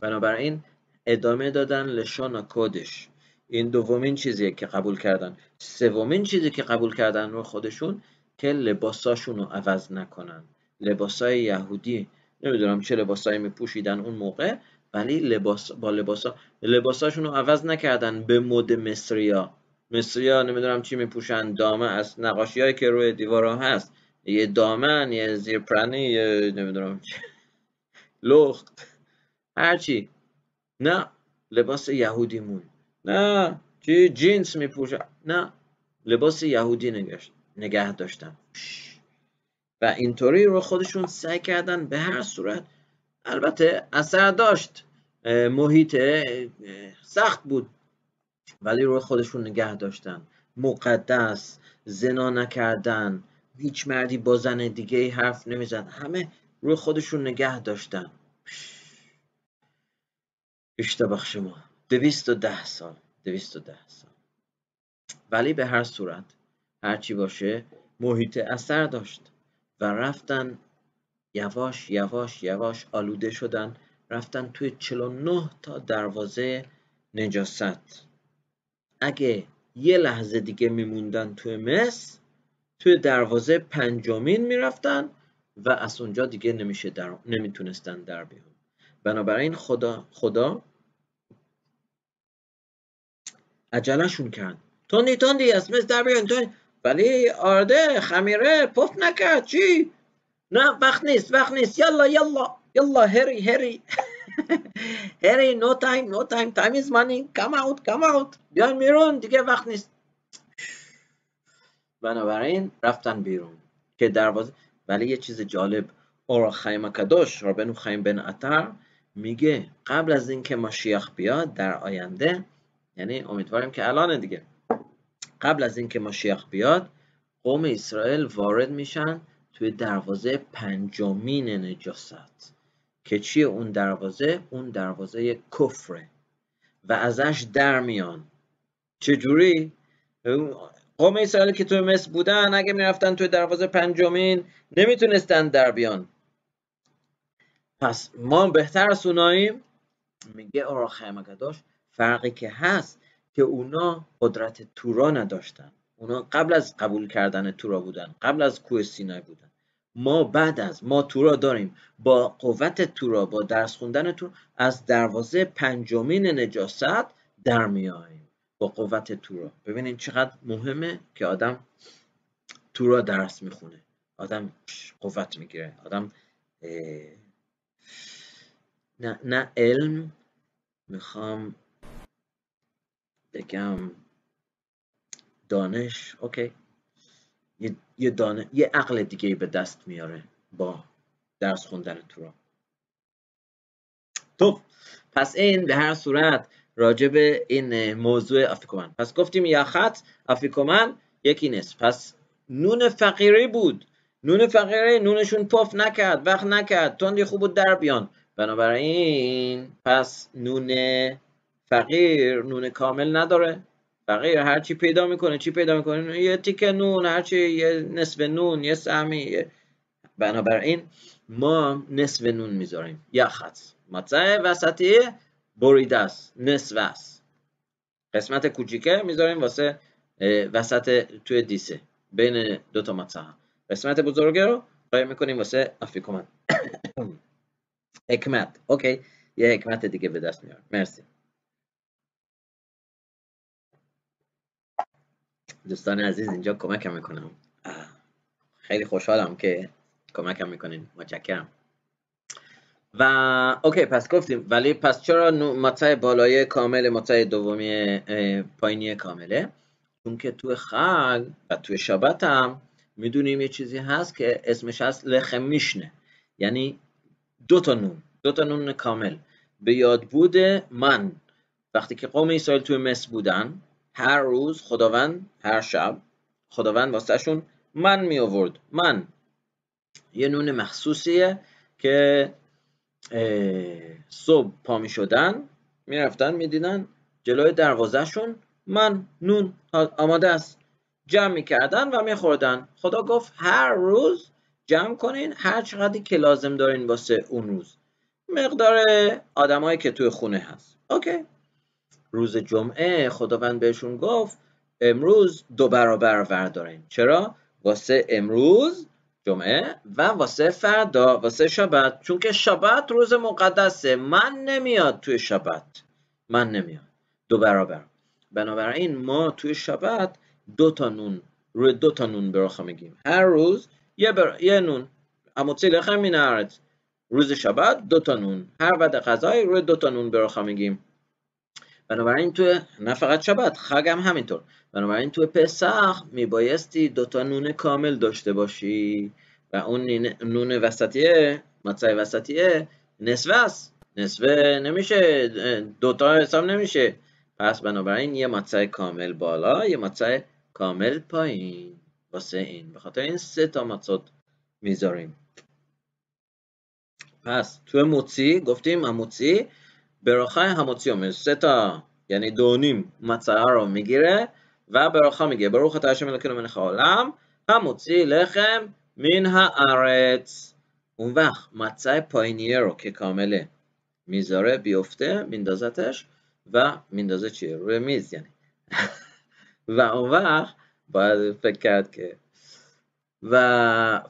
بنابراین ادامه دادن لشان کودش این دومین چیزیه که قبول کردن سومین چیزی که قبول کردن رو خودشون که لباساشون رو عوض نکنن لباسای یهودی نمیدونم چه لباسایی میپوشیدن اون موقع ولی لباس با لباسا لباساشون رو عوض نکردن به مد مصریا مصریا نمیدونم چی میپوشن دامه از نقاشی که روی دیوارها هست یه دامن یه پرنه یه نمیدونم لخت هرچی نه لباس یهودی مون نه چی جینز پوشه. نه لباس یهودی نگشت نگه داشتن و اینطوری رو خودشون سعی کردن به هر صورت البته اثر داشت محیط سخت بود ولی رو خودشون نگه داشتن مقدس زنا نکردن هیچ مردی با زن دیگه ای حرف نمیزد همه روی خودشون نگه داشتن اشتباه شما دویست و ده سال دویست و ده سال ولی به هر صورت هرچی باشه محیط اثر داشت و رفتن یواش یواش یواش آلوده شدن رفتن توی 49 تا دروازه نجاست اگه یه لحظه دیگه میموندن توی مصر توی دروازه پنجمین میرفتن و از اونجا دیگه نمیشه در... نمیتونستن در بیان بنابراین خدا خدا عجلشون کرد تندی تندی از مثل در بیان تندی ولی آرده خمیره پف نکرد چی نه وقت نیست وقت نیست یلا یلا یلا هری هری هری نو تایم نو تایم تایم از مانی کم اوت کم اوت بیان میرون دیگه وقت نیست بنابراین رفتن بیرون که دروازه ولی یه چیز جالب اورا خیم کدوش رابنو خیم بن اتر میگه قبل از اینکه شیخ بیاد در آینده یعنی امیدواریم که الان دیگه قبل از اینکه ماشیخ بیاد قوم اسرائیل وارد میشن توی دروازه پنجمین نجاست که چیه اون دروازه اون دروازه کفره و ازش در میان چجوری قوم اسرائیل که توی مصر بودن اگه میرفتن توی دروازه پنجمین نمیتونستن در بیان پس ما بهتر از اوناییم میگه آراخ داشت فرقی که هست که اونا قدرت تورا نداشتن اونا قبل از قبول کردن تورا بودن قبل از کوه سینای بودن ما بعد از ما تورا داریم با قوت تورا با درس خوندن تو از دروازه پنجمین نجاست در میاییم با قوت تورا ببینین چقدر مهمه که آدم تورا درس میخونه آدم قوت میگیره آدم نه, علم میخوام بگم دانش اوکی یه, یه, دانه، یه عقل دیگه به دست میاره با درس خوندن تورا تو، خب، پس این به هر صورت راجع به این موضوع افیکومن پس گفتیم یا خط افیکومن یکی نصف. پس نون فقیری بود نون فقیری نونشون پف نکرد وقت نکرد تندی خوب بود در بیان بنابراین پس نون فقیر نون کامل نداره فقیر هر چی پیدا میکنه چی پیدا میکنه یه تیک نون هر چی یه نصف نون یه سهمی بنابراین ما نصف نون میذاریم یا خط و وسطی بریده است نصف است قسمت کوچیکه میذاریم واسه وسط توی دیسه بین دو تا قسمت بزرگه رو قایم میکنیم واسه افیکومن حکمت اوکی یه حکمت دیگه به دست میارم مرسی دوستان عزیز اینجا کمکم میکنم خیلی خوشحالم که کمکم میکنین متشکرم و اوکی پس گفتیم ولی پس چرا مطای بالای کامل مطای دومی پایینی کامله چون که تو خلق و تو شبت هم میدونیم یه چیزی هست که اسمش هست لخمیشنه یعنی دو تا نون دو تا نون کامل به یاد بوده من وقتی که قوم اسرائیل توی مصر بودن هر روز خداوند هر شب خداوند واسهشون من می آورد من یه نون مخصوصیه که صبح پا می شدن میرفتن میدیدن جلوی دروازهشون من نون آماده است جمع کردن و خوردن خدا گفت هر روز جمع کنین هر چقدر که لازم دارین واسه اون روز مقدار آدمایی که توی خونه هست اوکی روز جمعه خداوند بهشون گفت امروز دو برابر وردارین چرا واسه امروز جمعه و واسه فردا واسه شبت چون که شبت روز مقدسه من نمیاد توی شبت من نمیاد دو برابر بنابراین ما توی شبت دو تا نون روی دو تا نون برخوا میگیم هر روز یه, بر... یه نون اما لخم روز شبت دو تا نون هر وعده غذای روی دو تا نون برخوا میگیم بنابراین تو نه فقط شبت خگم همینطور بنابراین تو پسخ میبایستی دوتا نونه کامل داشته باشی و اون نون وسطیه مطلع وسطیه نصفه است نمیشه دوتا حساب نمیشه پس بنابراین یه مطلع کامل بالا یه مطلع کامل پایین واسه این و این سه تا مطلع میذاریم پس تو موتی گفتیم اموتی براخه هموتی سه تا یعنی دو نیم مطلع رو میگیره و מגיעה, میگه אתה השם אלוקינו מלך העולם, המוציא לחם מן הארץ. اون وقت مدسع پایینیه رو که کامله میذاره بیفته میندازتش و میندازه چیه رو میز یعنی و اون وقت باید فکر کرد که و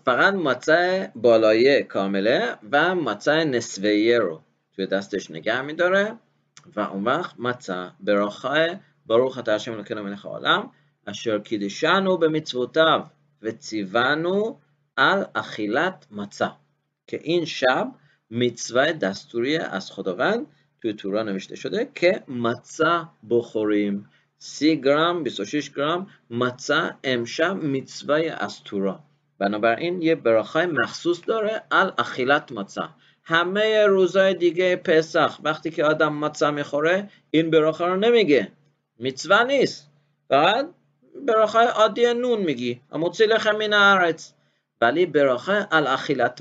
فقط مدسع بالایه کامله و مدسع نسوییرو رو توی دستش نگه میداره و اون وقت مدسع ברוך אתה השם אלוקינו מלך העולם, אשר קידשנו במצוותיו וציוונו על اخیلت מצה. که این شب میتوه دستوری از خداوند توی تورا نوشته شده که متسه بخوریم سی گرم 26 گرم متسه امشب میتوه از تورا بنابراین یه براخای مخصوص داره اخیلت متسه همه روزای دیگه پسخ وقتی که آدم متسه میخوره این براخه رو نمیگه میتزوه نیست فقط براخه عادی نون میگی اموچی لخم این ولی براخای الاخیلت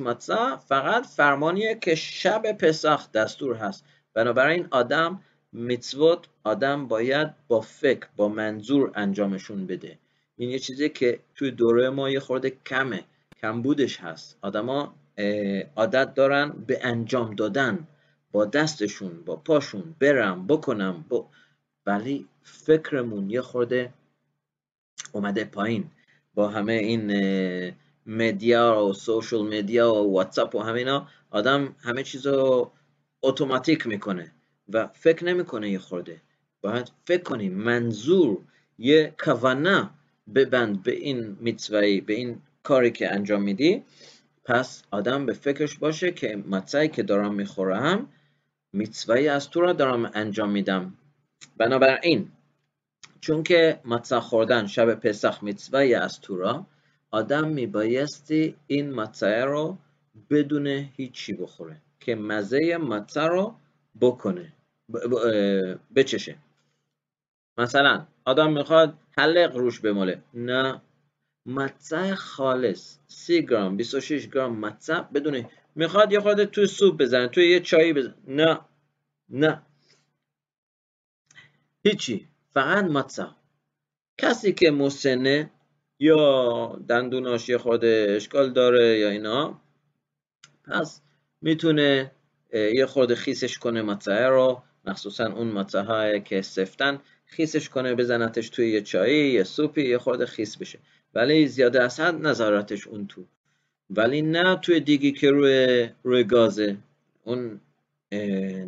فقط فرمانیه که شب پسخ دستور هست بنابراین آدم میتوت آدم باید با فکر با منظور انجامشون بده این یه چیزی که توی دوره ما یه خورده کمه کمبودش هست آدما عادت دارن به انجام دادن با دستشون با پاشون برم بکنم ولی فکرمون یه خورده اومده پایین با همه این مدیا و سوشل مدیا و واتساپ و همینا آدم همه چیز رو اتوماتیک میکنه و فکر نمیکنه یه خورده باید فکر کنیم منظور یه کوانا ببند به این میتوهی به این کاری که انجام میدی پس آدم به فکرش باشه که مطعی که دارم میخورم میتوهی از تو را دارم انجام میدم بنابراین چون که متسخ خوردن شب پسخ یه از تورا آدم میبایستی این متسه رو بدون هیچی بخوره که مزه متسه رو بکنه بچشه مثلا آدم میخواد حلق روش بماله نه متسه خالص 3 گرم 26 گرم متسه بدونه میخواد یه خورده توی سوپ بزنه توی یه چایی بزنه نه نه هیچی فقط ماتسا کسی که مسنه یا دندوناش یه خود اشکال داره یا اینا پس میتونه یه خود خیسش کنه ماتسا رو مخصوصا اون ماتساهایی که سفتن خیسش کنه بزنتش توی یه چایی یه سوپی یه خود خیس بشه ولی زیاده از حد نظارتش اون تو ولی نه توی دیگی که روی روی گازه اون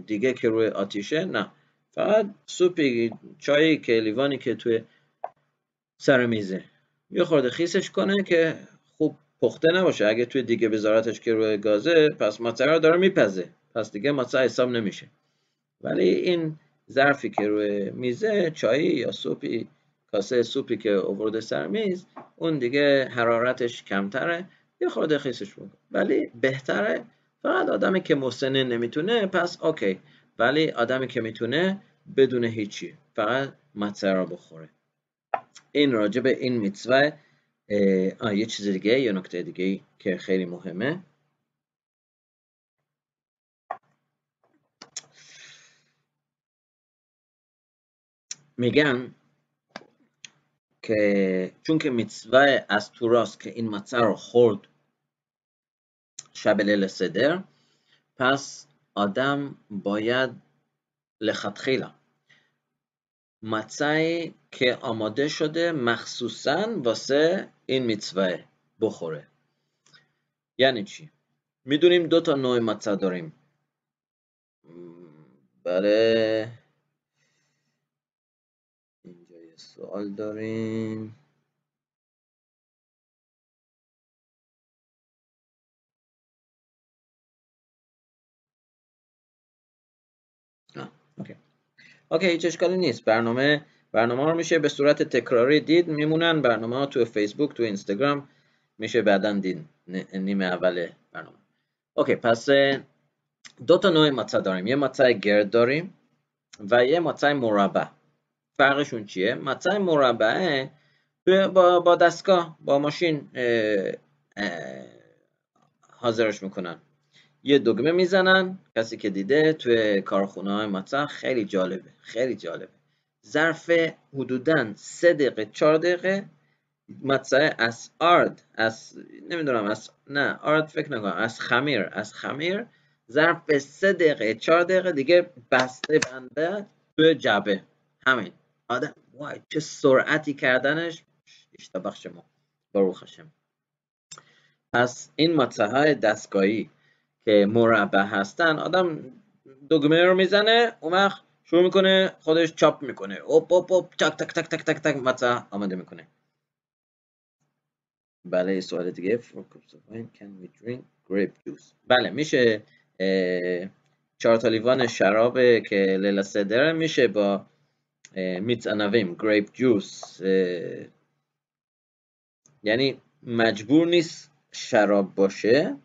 دیگه که روی آتیشه نه فقط سوپی چایی که لیوانی که توی سر میزه یه خورده خیسش کنه که خوب پخته نباشه اگه توی دیگه بذارتش که روی گازه پس رو داره میپزه پس دیگه ماتره حساب نمیشه ولی این ظرفی که روی میزه چایی یا سوپی کاسه سوپی که آورده سر میز اون دیگه حرارتش کمتره یه خورده خیسش بکنه ولی بهتره فقط آدمی که محسنه نمیتونه پس اوکی ولی آدمی که میتونه بدون هیچی فقط مطرح را بخوره این راجع به این میتوه یه چیز دیگه یه نکته دیگه که خیلی مهمه میگن که چون که از توراست که این مطرح رو خورد شب لیل صدر پس آدم باید لخطخیلا متعی که آماده شده مخصوصا واسه این میتوه بخوره یعنی چی؟ میدونیم دو تا نوع متع داریم برای بله. اینجا یه سوال داریم اوکی هیچ اشکالی نیست برنامه برنامه رو میشه به صورت تکراری دید میمونن برنامه ها تو فیسبوک تو اینستاگرام میشه بعدا دید نیمه اول برنامه اوکی پس دو تا نوع متا داریم یه متا گرد داریم و یه متا مربع فرقشون چیه متا مربع با دستگاه با ماشین حاضرش میکنن یه دگمه میزنن کسی که دیده توی کارخونه های خیلی جالبه خیلی جالبه ظرف حدودا سه دقیقه چهار دقیقه مطرح از آرد از نمیدونم از نه آرد فکر نکنم از خمیر از خمیر ظرف سه دقیقه چهار دقیقه دیگه بسته بنده به جبه همین آدم وای چه سرعتی کردنش اشتبخش ما بروخشم پس این مطرح های دستگاهی که مربع هستن آدم دگمه رو میزنه اون شروع میکنه خودش چاپ میکنه اوپ اوپ اوپ تک تک تک تک تک تک مثلا آماده میکنه بله سوال دیگه for cups of wine can we drink grape juice بله میشه چهار لیوان شراب که لیلا سدر میشه با میت انویم گریپ جوس یعنی مجبور نیست شراب باشه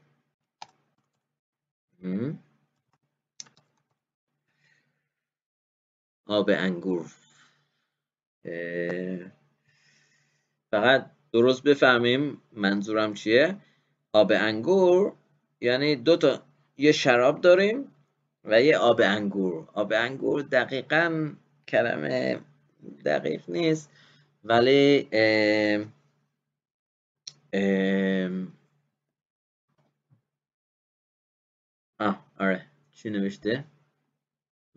آب انگور فقط درست بفهمیم منظورم چیه آب انگور یعنی دو تا یه شراب داریم و یه آب انگور آب انگور دقیقا کلمه دقیق نیست ولی آره چی نوشته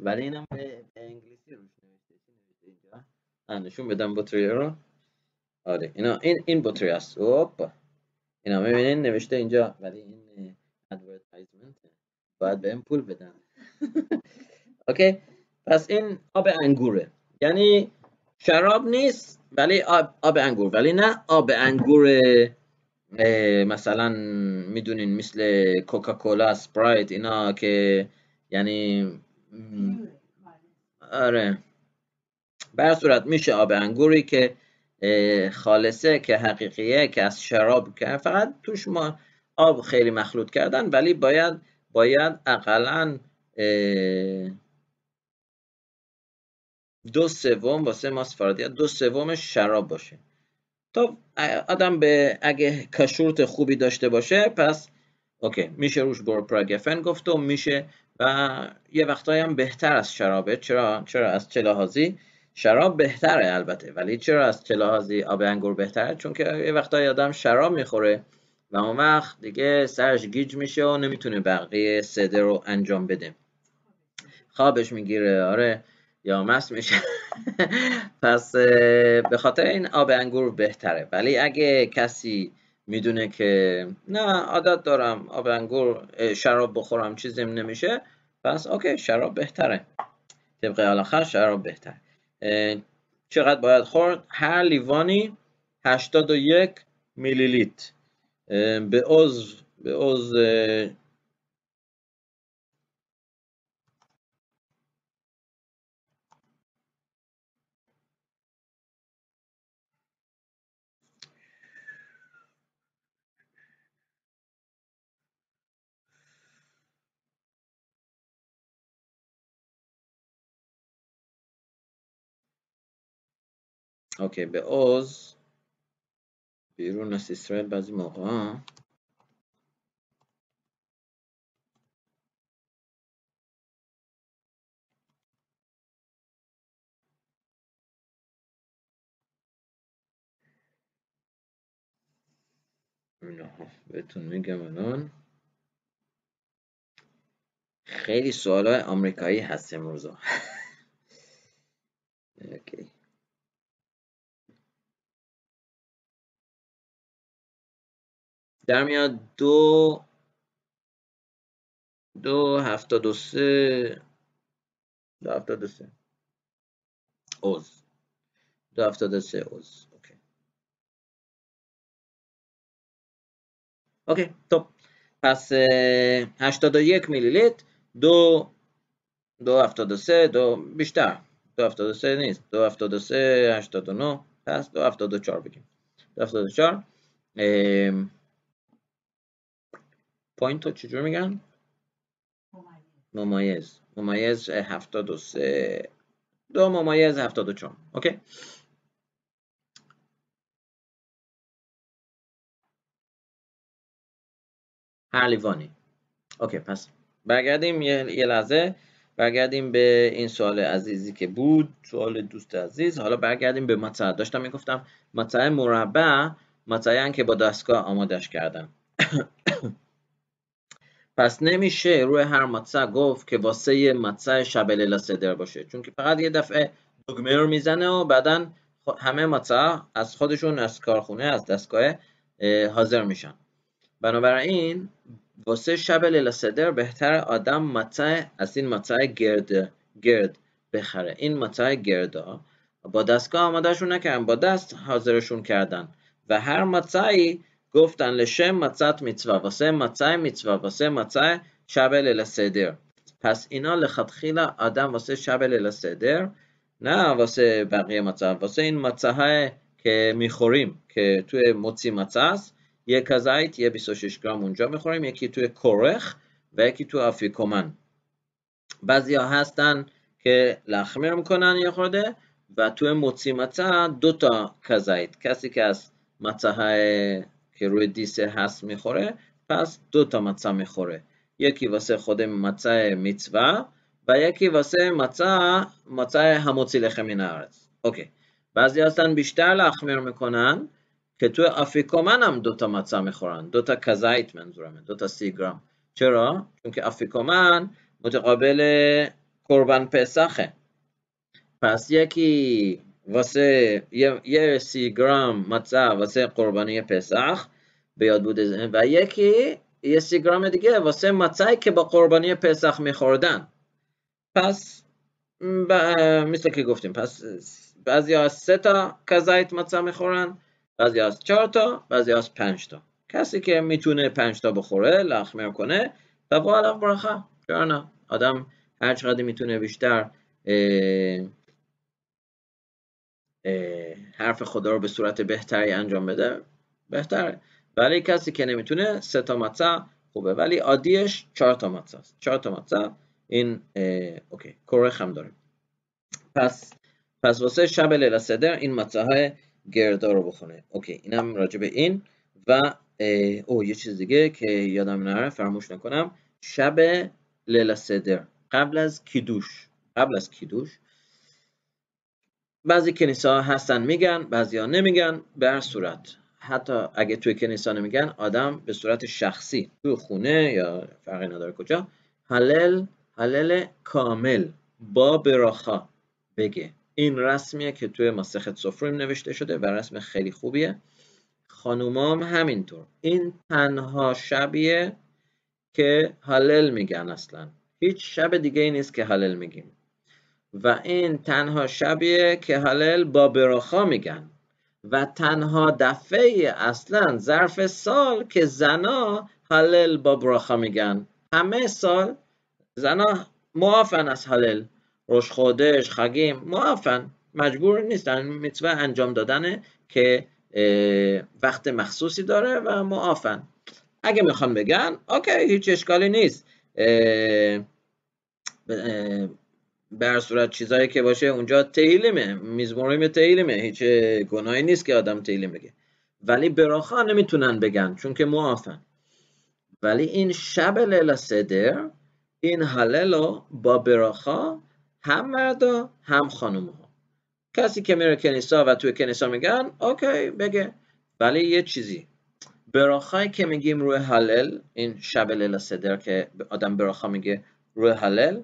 ولی اینم به انگلیسی روش نوشته چی نوشته اینجا نشون بدم بطری رو آره اینا این این بطری است اوپ اینا میبینین نوشته اینجا ولی این ادورتایزمنت باید به این پول بدن اوکی پس این آب انگوره یعنی شراب نیست ولی آب, آب انگور ولی نه آب انگور مثلا میدونین مثل کوکاکولا سپرایت اینا که یعنی آره بر صورت میشه آب انگوری که خالصه که حقیقیه که از شراب که فقط توش ما آب خیلی مخلوط کردن ولی باید باید اقلا دو سوم واسه ما دو سوم شراب باشه تا خب، آدم به اگه کشورت خوبی داشته باشه پس اوکی میشه روش بورپراگفن گفت و میشه و یه وقتایی هم بهتر از شرابه چرا چرا از چلاهازی شراب بهتره البته ولی چرا از چلاهازی آب انگور بهتره چون که یه وقتایی آدم شراب میخوره و اون وقت دیگه سرش گیج میشه و نمیتونه بقیه سده رو انجام بده خوابش میگیره آره یا مست میشه پس به خاطر این آب انگور بهتره ولی اگه کسی میدونه که نه عادت دارم آب انگور شراب بخورم چیزیم نمیشه پس اوکی شراب بهتره طبق آخر شراب بهتر چقدر باید خورد هر لیوانی 81 میلی لیتر به عضو به عضو اوکی به اوز بیرون از اسرائیل بعضی موقع بهتون میگم الان خیلی سوال های آمریکایی هست امروزا اوکی در میاد دو دو هفتاد و سه دو هفتاد و سه اوز دو هفتاد و سه اوز اوکی اوکی خب. پس هشتاد و یک میلی لیتر دو دو هفتاد و سه دو بیشتر دو هفتاد و سه نیست دو هفتاد و سه هشتاد و نو پس دو هفتاد و چار بگیم دو هفتاد و چار پوینت رو چجور میگن؟ ممایز ممایز هفتا دو ممایز 74 اوکی هر لیوانی اوکی پس برگردیم یه, لحظه برگردیم به این سوال عزیزی که بود سوال دوست عزیز حالا برگردیم به مطلع داشتم میگفتم مطلع مربع متایان که با دستگاه آمادش کردم پس نمیشه روی هر مطسع گفت که واسه یه مطسع شب صدر باشه چون که فقط یه دفعه دگمه رو میزنه و بعدا همه مطسع از خودشون از کارخونه از دستگاه حاضر میشن بنابراین واسه شب لیلا صدر بهتر آدم مطسع از این مطسع گرد گرد بخره این گرد گردا با دستگاه آمادهشون نکردن با دست حاضرشون کردن و هر مطسعی گفتن لشم مزت میتوا واسه مزه میتوا واسه مزه شب لیل صدر پس اینا لخطخیلا آدم واسه شب لیل صدر نه واسه بقیه مزه واسه این مزه که میخوریم که توی مچی مزه است یک از یه 26 گرم اونجا میخوریم یکی توی کرخ و یکی توی آفیکومن بعضی ها هستن که لخمیر میکنن یه خورده و توی مچی مزه دو تا کزایت کسی که از مزه که روی دیس هست میخوره پس دو تا میخوره یکی واسه خود متسه میتوه و یکی واسه متسه متسه هموتی لخمین ارز اوکی بعضی هستن بیشتر لخمیر میکنن که توی افیکومن هم دوتا متسه میخورن دوتا کزایت منظورمه تا سی گرام چرا؟ چون که من متقابل قربان پسخه پس یکی واسه یه, یه سی گرم مطسع واسه قربانی پسخ به یاد بوده و یکی یه سی گرم دیگه واسه مطعی که با قربانی پسخ میخوردن پس مثل که گفتیم پس بعضی از سه تا کزایت مطسع میخورن بعضی از چهار تا بعضی از پنج تا کسی که میتونه پنج تا بخوره لخمر کنه و با برخه چرا نه آدم هر چقدر میتونه بیشتر حرف خدا رو به صورت بهتری انجام بده بهتر ولی کسی که نمیتونه سه تا خوبه ولی عادیش چهار تا مطلع است چهار تا این اوکی کره هم داریم پس پس واسه شب لیل صدر این مطلع های گردا رو بخونه اوکی اینم راجع به این و او یه چیز دیگه که یادم نره فراموش نکنم شب لیل صدر قبل از کیدوش قبل از کیدوش بعضی کنیسا هستن میگن بعضی ها نمیگن به هر صورت حتی اگه توی کنیسا نمیگن آدم به صورت شخصی تو خونه یا فرقی نداره کجا حلل حلل کامل با براخا بگه این رسمیه که توی مسخت سفریم نوشته شده و رسم خیلی خوبیه خانومام همینطور این تنها شبیه که حلل میگن اصلا هیچ شب دیگه ای نیست که حلل میگیم و این تنها شبیه که هلل با براخا میگن و تنها دفعه اصلا ظرف سال که زنا هلل با براخا میگن همه سال زنا معافن از هلل روش خودش خگیم معافن مجبور نیستن میتوه انجام دادنه که وقت مخصوصی داره و معافن اگه میخوان بگن اوکی هیچ اشکالی نیست بر صورت چیزایی که باشه اونجا تهیلمه میزموریم تهیلمه هیچ گناهی نیست که آدم تهیلم بگه ولی براخا نمیتونن بگن چون که معافن ولی این شب لیل صدر این هللو با براخا هم مردا هم خانوم ها کسی که میره کنیسا و توی کنیسا میگن اوکی بگه ولی یه چیزی براخایی که میگیم روی حلل این شب لیل صدر که آدم براخا میگه روی حلل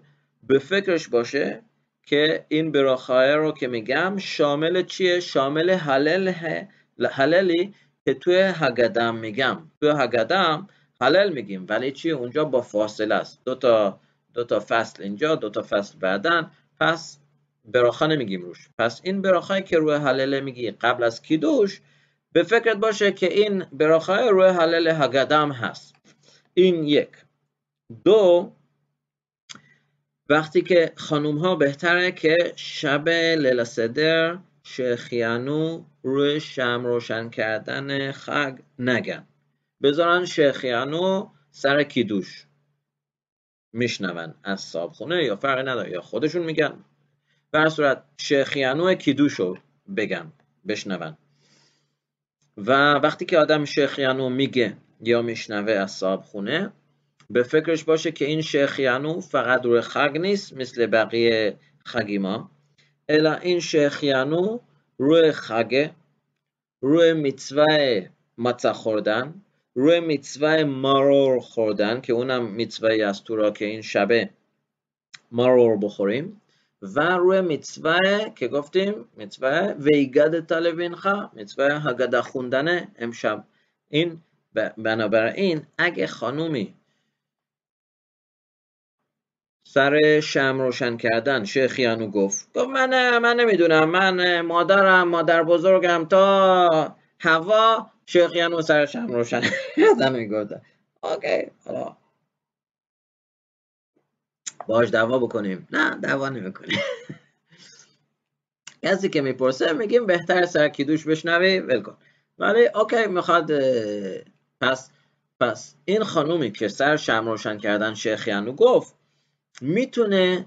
به فکرش باشه که این براخایه رو که میگم شامل چیه؟ شامل حلل حللی که توی هگدم میگم توی هگدم حلل میگیم ولی چی اونجا با فاصله است دو تا دو تا فصل اینجا دو تا فصل بعدن پس براخا نمیگیم روش پس این براخایی که روی حلله میگی قبل از کیدوش به فکرت باشه که این براخایی روی حلل هگدم هست این یک دو وقتی که خانوم ها بهتره که شب لیل صدر شخیانو روی شم روشن کردن خگ نگن بذارن شخیانو سر کیدوش میشنون از صابخونه یا فرق نداره یا خودشون میگن بر صورت شخیانو رو بگن بشنون و وقتی که آدم شخیانو میگه یا میشنوه از صابخونه به فکرش باشه که این شیخیانو یعنی فقط روی خگ نیست مثل بقیه خگیما الا این شیخیانو یعنی روی خگه روی میتوه متا خوردن روی میتوه مرور خوردن که اونم میتوه از تو را که این شبه مرور بخوریم و روی میتوه که گفتیم میتوه ویگد طلبینخ میتوه هگده خوندن امشب این بنابراین اگه خانومی سر شم روشن کردن شیخیانو گفت گفت من من نمیدونم من مادرم مادر بزرگم تا هوا یانو سر شم روشن کردن میگفت اوکی حالا باش دعوا بکنیم نه دعوا نمیکنیم کسی که میپرسه میگیم بهتر کیدوش بشنوی ول ولی اوکی میخواد پس پس این خانومی که سر شم روشن کردن یانو گفت میتونه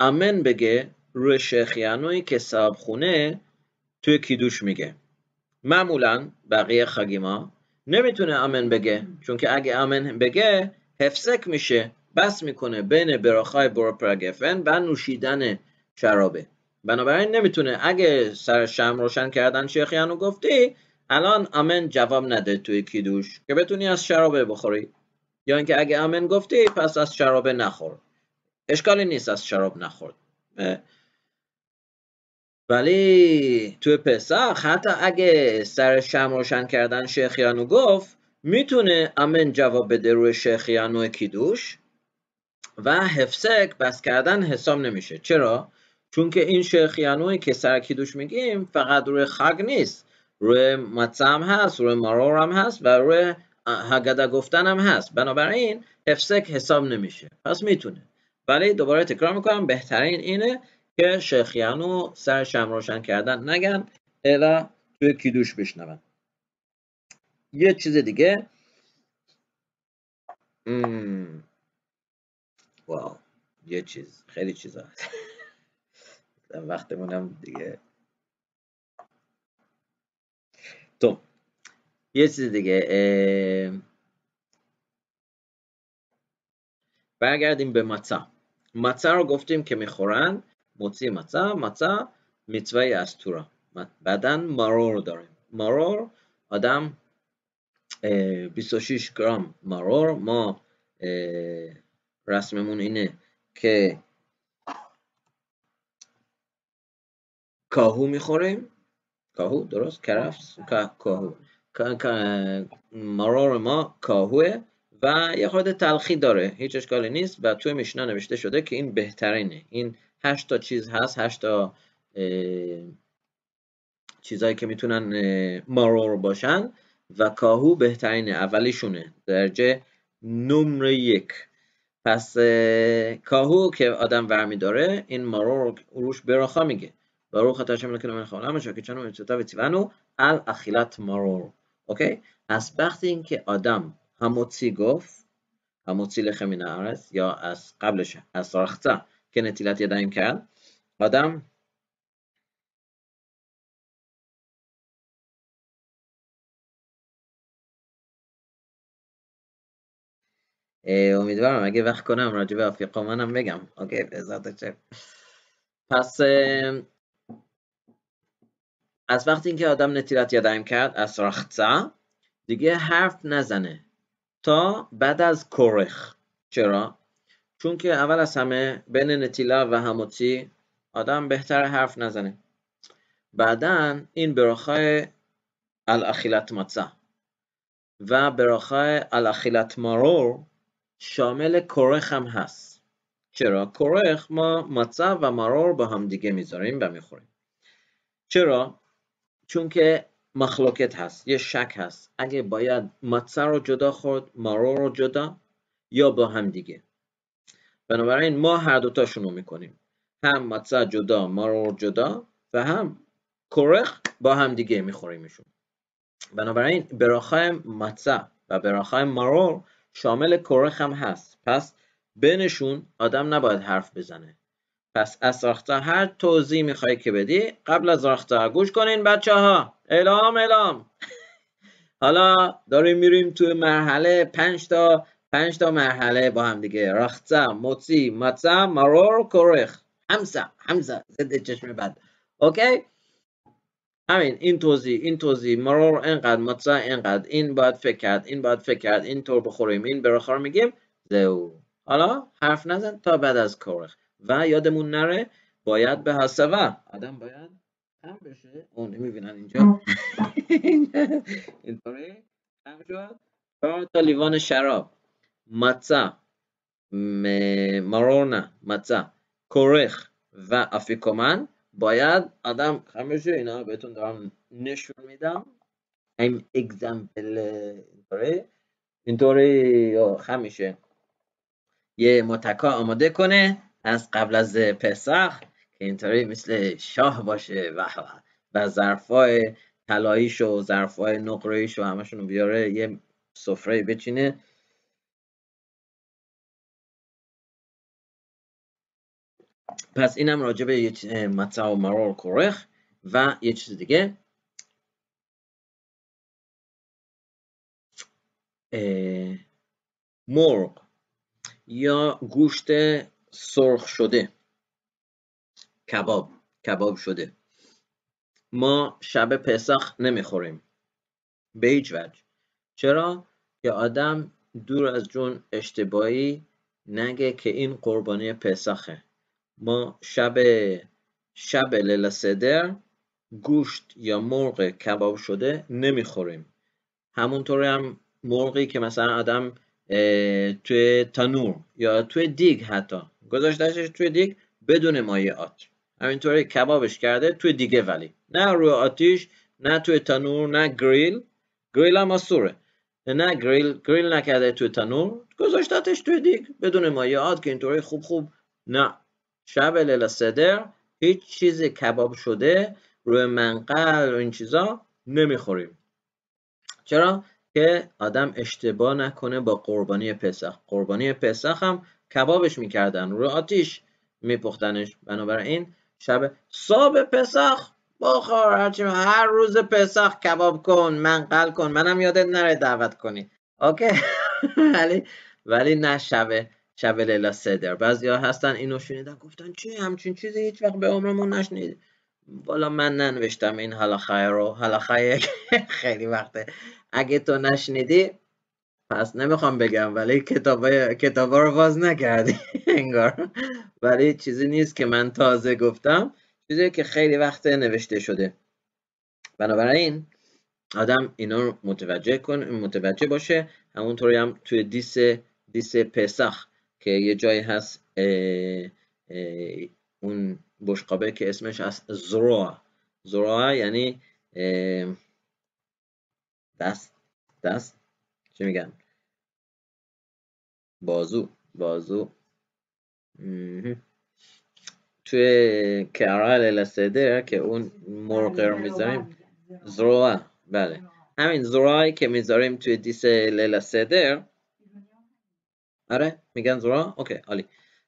امن بگه روی شیخیانوی که صاحب خونه توی کیدوش میگه معمولا بقیه خاگیما نمیتونه امن بگه چون که اگه امن بگه هفسک میشه بس میکنه بین براخای بروپراگفن و نوشیدن شرابه بنابراین نمیتونه اگه سر شم روشن کردن شیخیانو گفتی الان امن جواب نده توی کیدوش که بتونی از شرابه بخوری یا اینکه اگه امن گفتی پس از شرابه نخور اشکالی نیست از شراب نخورد ولی توی پسخ حتی اگه سر شم روشن کردن شیخیانو گفت میتونه امن جواب بده روی شیخیانو کیدوش و حفسک بس کردن حساب نمیشه چرا؟ چون که این شیخیانوی که سر کیدوش میگیم فقط روی خگ نیست روی متسه هست روی مرور هم هست و روی هگده گفتن هم هست بنابراین حفسک حساب نمیشه پس میتونه ولی دوباره تکرار میکنم بهترین اینه که شیخیانو سرشم روشن کردن نگن الا توی کیدوش بشنون یه چیز دیگه واو یه چیز خیلی چیزا وقتمونم دیگه تو یه چیز دیگه برگردیم به متص. مچه رو گفتیم که میخورن موتی مצه مچه از استورا بدن مرور داریم مرور آدم 26 گرم مرور ما رسممون اینه که کاهو میخوریم کاهو درست کرفس کاهو مرور ما کاهوه و یه خود تلخی داره هیچ اشکالی نیست و توی میشنا نوشته شده که این بهترینه این هشتا تا چیز هست هشتا تا چیزهایی که میتونن مارور باشن و کاهو بهترین اولیشونه درجه نمره یک پس کاهو که آدم ورمی داره این مارور روش براخا میگه و روح من کنم که چنون و تیوانو ال اخیلات مارور اوکی از وقتی اینکه آدم המוציא گفت המוציא לחם یا از قبلش از رخته که نتیلت یدیم کرد آدم امیدوارم اگه وقت کنم راجع به آفریقا منم بگم اوکی پس از وقتی که آدم نتیلت یدیم کرد از رخته دیگه حرف نزنه تا بعد از کرخ چرا؟ چون که اول از همه بین نتیلا و هموتی آدم بهتر حرف نزنه بعدا این براخای الاخیلت متسا و براخای الاخیلت مرور شامل کرخ هم هست چرا؟ کورخ ما متسا و مرور با هم دیگه میذاریم و میخوریم چرا؟ چون که مخلوقت هست یه شک هست اگه باید متسر رو جدا خورد مارو رو جدا یا با هم دیگه بنابراین ما هر دوتاشون رو میکنیم هم متسر جدا مارو جدا و هم کرخ با هم دیگه میخوریمشون بنابراین براخای متسر و براخای مرور شامل کرخ هم هست پس بینشون آدم نباید حرف بزنه پس از راختا هر توضیح میخوای که بدی قبل از راختا گوش کنین بچه ها اعلام اعلام حالا داریم میریم توی مرحله پنج تا پنج تا مرحله با هم دیگه رخت موتی متسا مرور کرخ همسا همسا زده چشم بد اوکی همین این توضیح این توضیح مرور اینقدر متسا اینقدر این باید فکر کرد این باید فکر کرد این طور بخوریم این برخار میگیم زو حالا حرف نزن تا بعد از کرخ و یادمون نره باید به حسوه آدم باید هم بشه اون نمیبینن اینجا اینطوری هم شد تا لیوان شراب م مارونا، متزا کورخ و افیکومن باید آدم همیشه اینا بهتون دارم نشون میدم این اگزمپل اینطوری اینطوری همیشه یه متکا آماده کنه از قبل از پسخ اینطوری مثل شاه باشه و و ظرفای طلاییش و ظرفای نقرهیش و همشون رو بیاره یه سفره بچینه پس اینم راجع به متا و مرار کورخ و یه چیز دیگه مرغ یا گوشت سرخ شده کباب کباب شده ما شب پسخ نمیخوریم به هیچ وجه چرا که آدم دور از جون اشتباهی نگه که این قربانی پسخه ما شب شب لیل صدر گوشت یا مرغ کباب شده نمیخوریم همونطور هم مرغی که مثلا آدم توی تنور یا توی دیگ حتی گذاشتش توی دیگ بدون مایعات همینطوری کبابش کرده توی دیگه ولی نه روی آتیش نه توی تنور نه گریل گریل هم آسوره نه گریل گریل نکرده توی تنور گذاشتاتش توی دیگ بدون مایعات که اینطوری خوب خوب نه شب لیل صدر هیچ چیز کباب شده روی منقل و این چیزا نمیخوریم چرا که آدم اشتباه نکنه با قربانی پسخ قربانی پسخ هم کبابش میکردن روی آتیش میپختنش بنابراین شب صبح پسخ بخور هرچی هر روز پسخ کباب کن منقل کن منم یادت نره دعوت کنی اوکی ولی ولی نه شب شب لیلا صدر بعضیا هستن اینو شنیدن گفتن چی همچین چیزی هیچ وقت به عمرمون نشنید والا من ننوشتم این حالا خیر رو حالا خیر خیلی وقته اگه تو نشنیدی پس نمیخوام بگم ولی کتاب کتابا رو باز نکردی انگار ولی چیزی نیست که من تازه گفتم چیزی که خیلی وقت نوشته شده بنابراین آدم اینا رو متوجه کن متوجه باشه همونطوری هم توی دیس دیس پسخ که یه جایی هست اون بشقابه که اسمش از زرا زروع یعنی دست دست چی میگم بازو بازو توی توی کرال الاسدر که اون مرغ رو میذاریم زروه بله همین زروهایی که میذاریم توی دیس لیل سدر آره میگن زورا اوکی عالی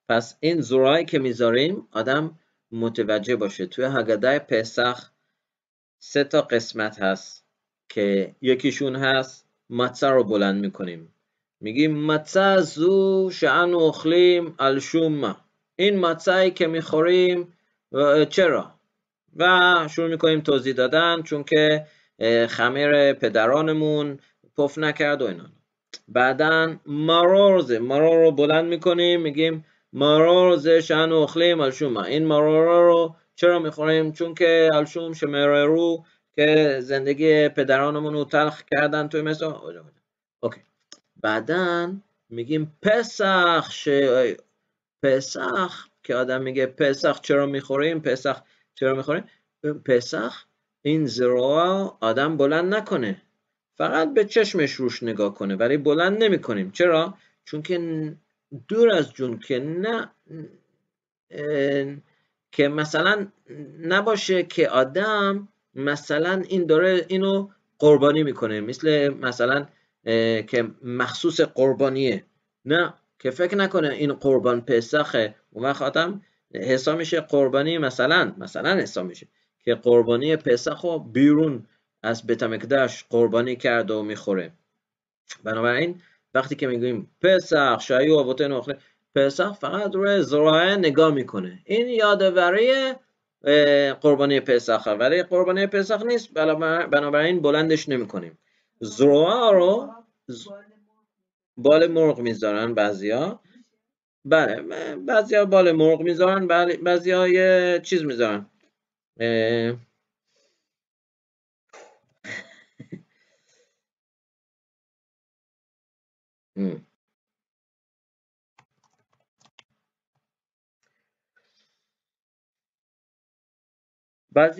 پس این زورایی که میذاریم آدم متوجه باشه توی هگدای پسخ سه تا قسمت هست که یکیشون هست مسه رو بلند میکنیم میگیم מצה זו שאנו אוכלים על שום این מצایی که میخوریم چرا؟ و شروع میکنیم توضیح دادن چون که خمیر پدرانمون پف نکرد و اینا بعدا مرارزه مرور رو بلند میکنیم میگیم مرارزه شانو اخلیم الشومه این مرار رو چرا میخوریم چون که الشوم شمره رو که زندگی پدرانمون رو تلخ کردن توی مثلا اوکی بعدا میگیم پسخ ش... پسخ که آدم میگه پسخ چرا میخوریم پسخ چرا میخوریم پسخ این زرا آدم بلند نکنه فقط به چشمش روش نگاه کنه ولی بلند نمیکنیم چرا؟ چون که دور از جون که نه که مثلا نباشه که آدم مثلا این داره اینو قربانی میکنه مثل مثلا که مخصوص قربانیه نه که فکر نکنه این قربان پسخه اون وقت آدم حساب میشه قربانی مثلا مثلا حساب میشه که قربانی پسخ بیرون از بیت قربانی کرد و میخوره بنابراین وقتی که میگویم پسخ شایی و بوته پسخ فقط روی زراعه نگاه میکنه این یادوری قربانی پسخه ولی قربانی پسخ نیست بنابراین بلندش نمیکنیم زروارو رو بال مرغ میذارن بعضیا بله بعضیا بال مرغ میذارن بعضیا یه چیز میذارن اه...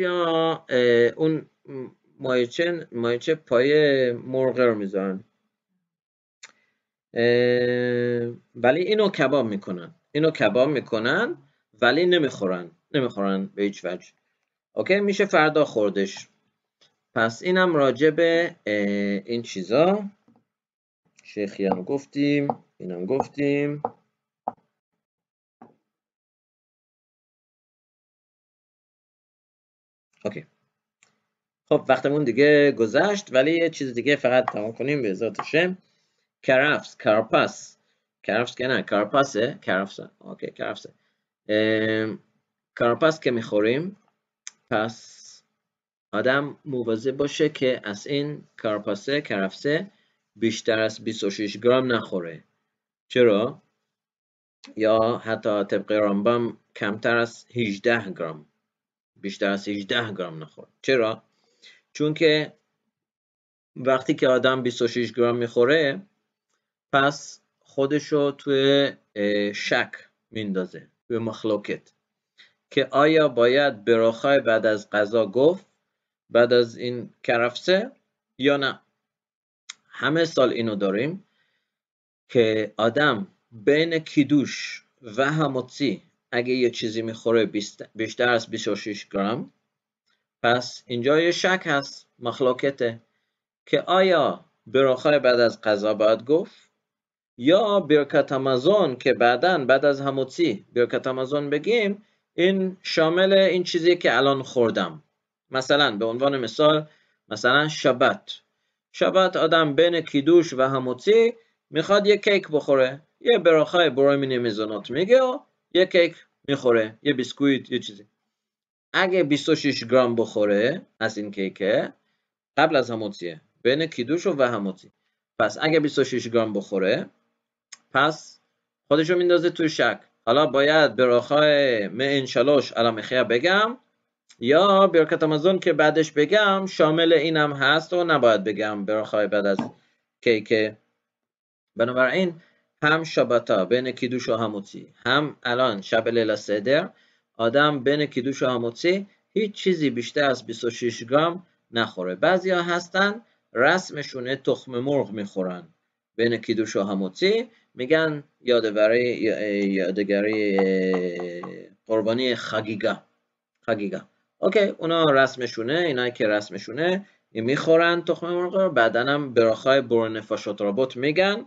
ها اون مایچه مایچه پای مرغه رو میذارن ولی اینو کباب میکنن اینو کباب میکنن ولی نمیخورن نمیخورن به هیچ وجه اوکی میشه فردا خوردش پس اینم راجع به این چیزا شیخی هم گفتیم اینم گفتیم اوکی خب وقتمون دیگه گذشت ولی یه چیز دیگه فقط تمام کنیم به ذات شم کرفس کارپاس کرفس که نه کارپاسه کرفس اوکی کرفسه کارپاس که میخوریم پس آدم موازه باشه که از این کارپاسه کرفسه بیشتر از 26 گرم نخوره چرا؟ یا حتی طبق رامبام کمتر از 18 گرم بیشتر از 18 گرم نخوره چرا چون که وقتی که آدم 26 گرم میخوره پس خودش رو توی شک میندازه توی مخلوقت که آیا باید براخای بعد از غذا گفت بعد از این کرفسه یا نه همه سال اینو داریم که آدم بین کیدوش و هموتسی اگه یه چیزی میخوره بیشتر از 26 گرم پس اینجا یه شک هست مخلوقته که آیا برخای بعد از قضا باید گفت یا برکت آمازون که بعدا بعد از هموتی برکت آمازون بگیم این شامل این چیزی که الان خوردم مثلا به عنوان مثال مثلا شبت شبت آدم بین کیدوش و هموتی میخواد یه کیک بخوره یه برخای برای مینی میگه و یه کیک میخوره یه بیسکویت یه چیزی اگه 26 گرم بخوره از این کیکه قبل از هموتیه بین کیدوش و هموتی پس اگه 26 گرم بخوره پس خودشو میندازه توی شک حالا باید براخای من شلوش خیه بگم یا برکت آمازون که بعدش بگم شامل اینم هست و نباید بگم براخای بعد از کیک بنابراین هم شبتا بین کیدوش و هموتی هم الان شب لیل صدر آدم بین کیدوش و هیچ چیزی بیشتر از 26 گرم نخوره بعضیا هستن رسمشونه تخم مرغ میخورن بین کیدوش و میگن یادگاری یادگری قربانی خگیگا خگیگا اوکی اونا رسمشونه اینایی که رسمشونه میخورن تخم مرغ رو بعدن هم براخای رابوت میگن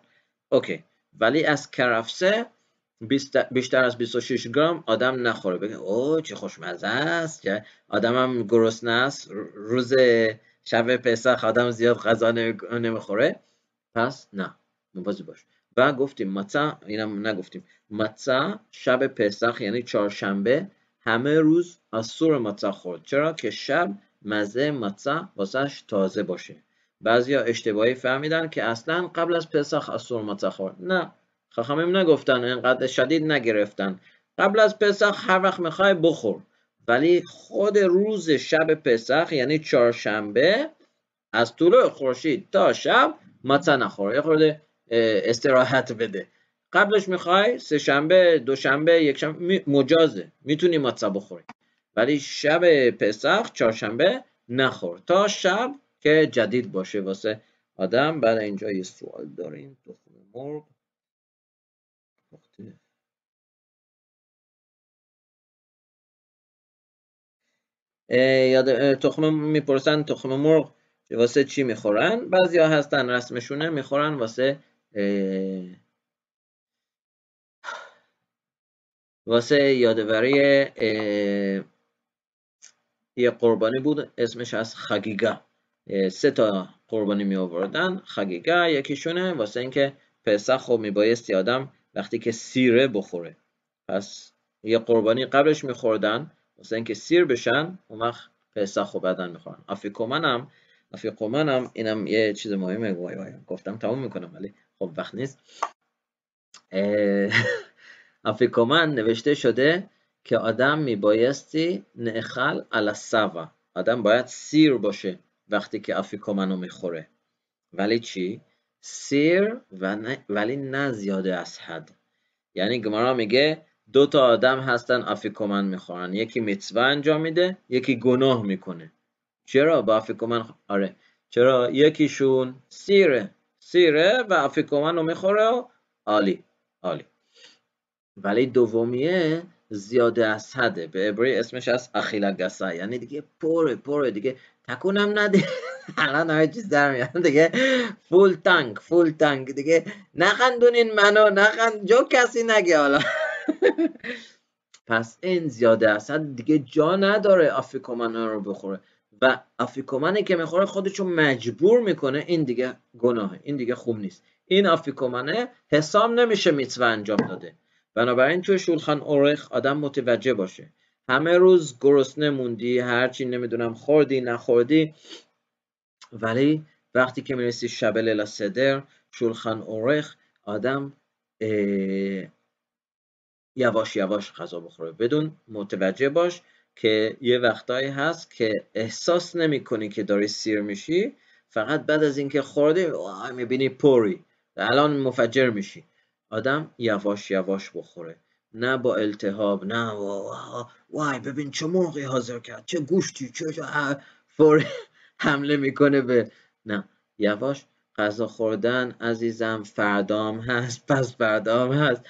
اوکی ولی از کرفسه بیشتر از 26 گرم آدم نخوره بگه او چه خوشمزه است که آدمم گرسنه است روز شب پسخ آدم زیاد غذا نمیخوره پس نه مواظب باش و گفتیم متا اینم نگفتیم متا شب پسخ یعنی چهارشنبه همه روز از سور متا خورد چرا که شب مزه متا واسش تازه باشه بعضیا اشتباهی فهمیدن که اصلا قبل از پسخ از سور متا خورد نه خخامیم خب نگفتن انقدر شدید نگرفتن قبل از پسخ هر وقت میخوای بخور ولی خود روز شب پسخ یعنی چهارشنبه از طول خورشید تا شب متن نخور یه خورده استراحت بده قبلش میخوای سه شنبه دو شنبه یک شنبه مجازه میتونی متا بخوری ولی شب پسخ چهارشنبه نخور تا شب که جدید باشه واسه آدم بعد اینجا یه سوال داریم تخم مرغ یاد تخم میپرسن تخم مرغ واسه چی میخورن بعضیا هستن رسمشونه میخورن واسه واسه یادوری یه قربانی بود اسمش از خگیگا سه تا قربانی می آوردن خگیگا یکیشونه واسه اینکه پسخ خب میبایستی آدم وقتی که سیره بخوره پس یه قربانی قبلش میخوردن مثل اینکه سیر بشن اون وقت پسخ و بدن میخورن افیکومن هم افیکومن هم اینم یه چیز مهمه وای وای گفتم تموم میکنم ولی خب وقت نیست افیکومن نوشته شده که آدم میبایستی نخل علا سوا آدم باید سیر باشه وقتی که افیکومن رو میخوره ولی چی؟ سیر ولی نه زیاده از حد یعنی گمارا میگه دو تا آدم هستن آفیکومن میخورن یکی میتسوه انجام میده یکی گناه میکنه چرا با آفیکومن آره چرا یکیشون سیره سیره و آفیکومن رو میخوره و عالی عالی ولی دومیه زیاده از به عبری اسمش از اخیلا گسا یعنی دیگه پره پره دیگه تکونم نده الان همه چیز در میاد دیگه فول تانک فول تانک دیگه نخندونین منو نخند جو کسی نگه حالا پس این زیاده اصلا دیگه جا نداره آفیکومن رو بخوره و آفیکومنی که میخوره خودشو مجبور میکنه این دیگه گناهه این دیگه خوب نیست این آفیکومنه حساب نمیشه میتوه انجام داده بنابراین توی شولخان اورخ آدم متوجه باشه همه روز گرسنه موندی هرچی نمیدونم خوردی نخوردی ولی وقتی که میرسی شب للا صدر شولخان اورخ آدم یواش یواش غذا بخوره بدون متوجه باش که یه وقتایی هست که احساس کنی که داری سیر میشی فقط بعد از اینکه خورده میبینی پوری الان مفجر میشی آدم یواش یواش بخوره نه با التهاب نه وای ببین چه مرغی حاضر کرد چه گوشتی چه فوری حمله میکنه به نه یواش غذا خوردن عزیزم فردام هست پس فردام هست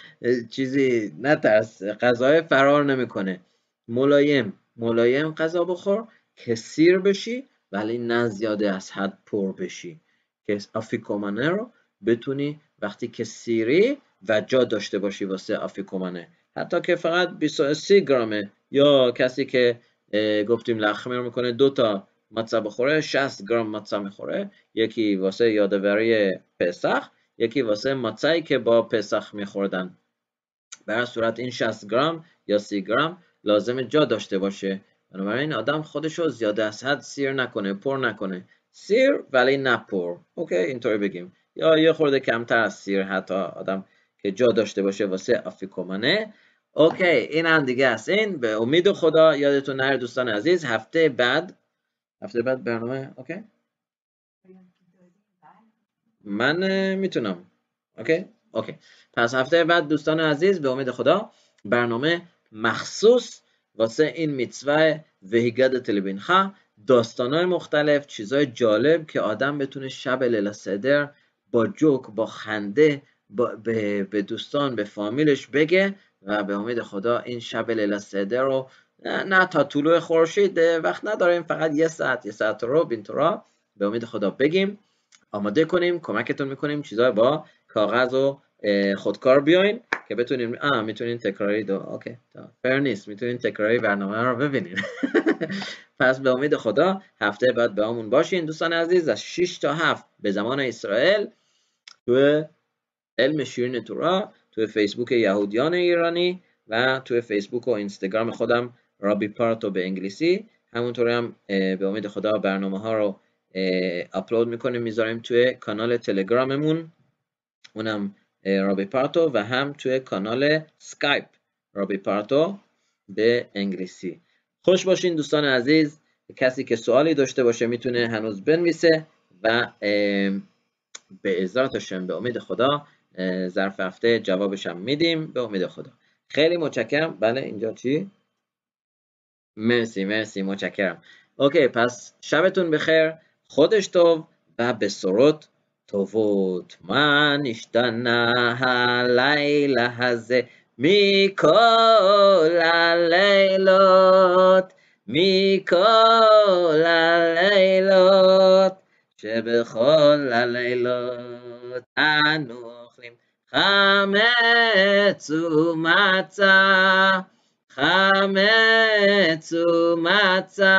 چیزی نترس غذای فرار نمیکنه ملایم ملایم غذا بخور که سیر بشی ولی نه زیاده از حد پر بشی که آفیکومانه رو بتونی وقتی که سیری و جا داشته باشی واسه آفیکومانه حتی که فقط 23 گرامه یا کسی که گفتیم لخمه رو میکنه دوتا متسه بخوره 60 گرم متسه میخوره یکی واسه یادآوری پسخ یکی واسه متصایی که با پسخ میخوردن به صورت این 60 گرم یا 30 گرم لازم جا داشته باشه بنابراین آدم خودشو زیاده از حد سیر نکنه پر نکنه سیر ولی نه پر اوکی اینطوری بگیم یا یه خورده کمتر از سیر حتی آدم که جا داشته باشه واسه افیکومنه اوکی این هم دیگه است این به امید خدا یادتون نره دوستان عزیز هفته بعد هفته بعد برنامه اوکی من میتونم اوکی پس هفته بعد دوستان عزیز به امید خدا برنامه مخصوص واسه این میتسوه وهیگد تلبینخا داستان های مختلف چیزای جالب که آدم بتونه شب لیل صدر با جوک با خنده با به دوستان به فامیلش بگه و به امید خدا این شب لیل صدر رو نه, تا طلوع خورشید وقت نداریم فقط یه ساعت یه ساعت رو بین را، به امید خدا بگیم آماده کنیم کمکتون میکنیم چیزا با کاغذ و خودکار بیاین که بتونیم آ میتونین تکراری دو اوکی فر نیست میتونین تکراری برنامه رو ببینین پس به امید خدا هفته بعد به همون باشین دوستان عزیز از 6 تا 7 به زمان اسرائیل تو علم شیرین تورا تو فیسبوک یهودیان ایرانی و تو فیسبوک و اینستاگرام خودم رابی پارتو به انگلیسی همونطور هم به امید خدا برنامه ها رو اپلود میکنیم میذاریم توی کانال تلگراممون اونم رابی پارتو و هم توی کانال سکایپ رابی پارتو به انگلیسی خوش باشین دوستان عزیز کسی که سوالی داشته باشه میتونه هنوز بنویسه و به ازارت به امید خدا ظرف هفته جوابشم میدیم به امید خدا خیلی متشکرم بله اینجا چی؟ مرسی مرسی متشکرم اوکی پس شبتون بخیر خودش تو و به سرود توفوت من ها لیله هزه کل لیلات کل لیلات شب خل لیلات انو خمت و חמץ ומצה,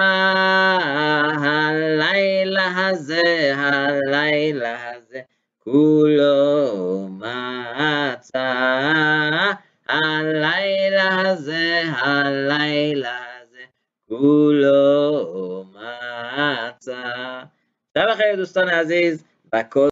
הלילה הזה, הלילה הזה, כולו מצה. הלילה הזה, הלילה הזה, כולו מצה. תודה לכם דוסטון עזיז, בכל...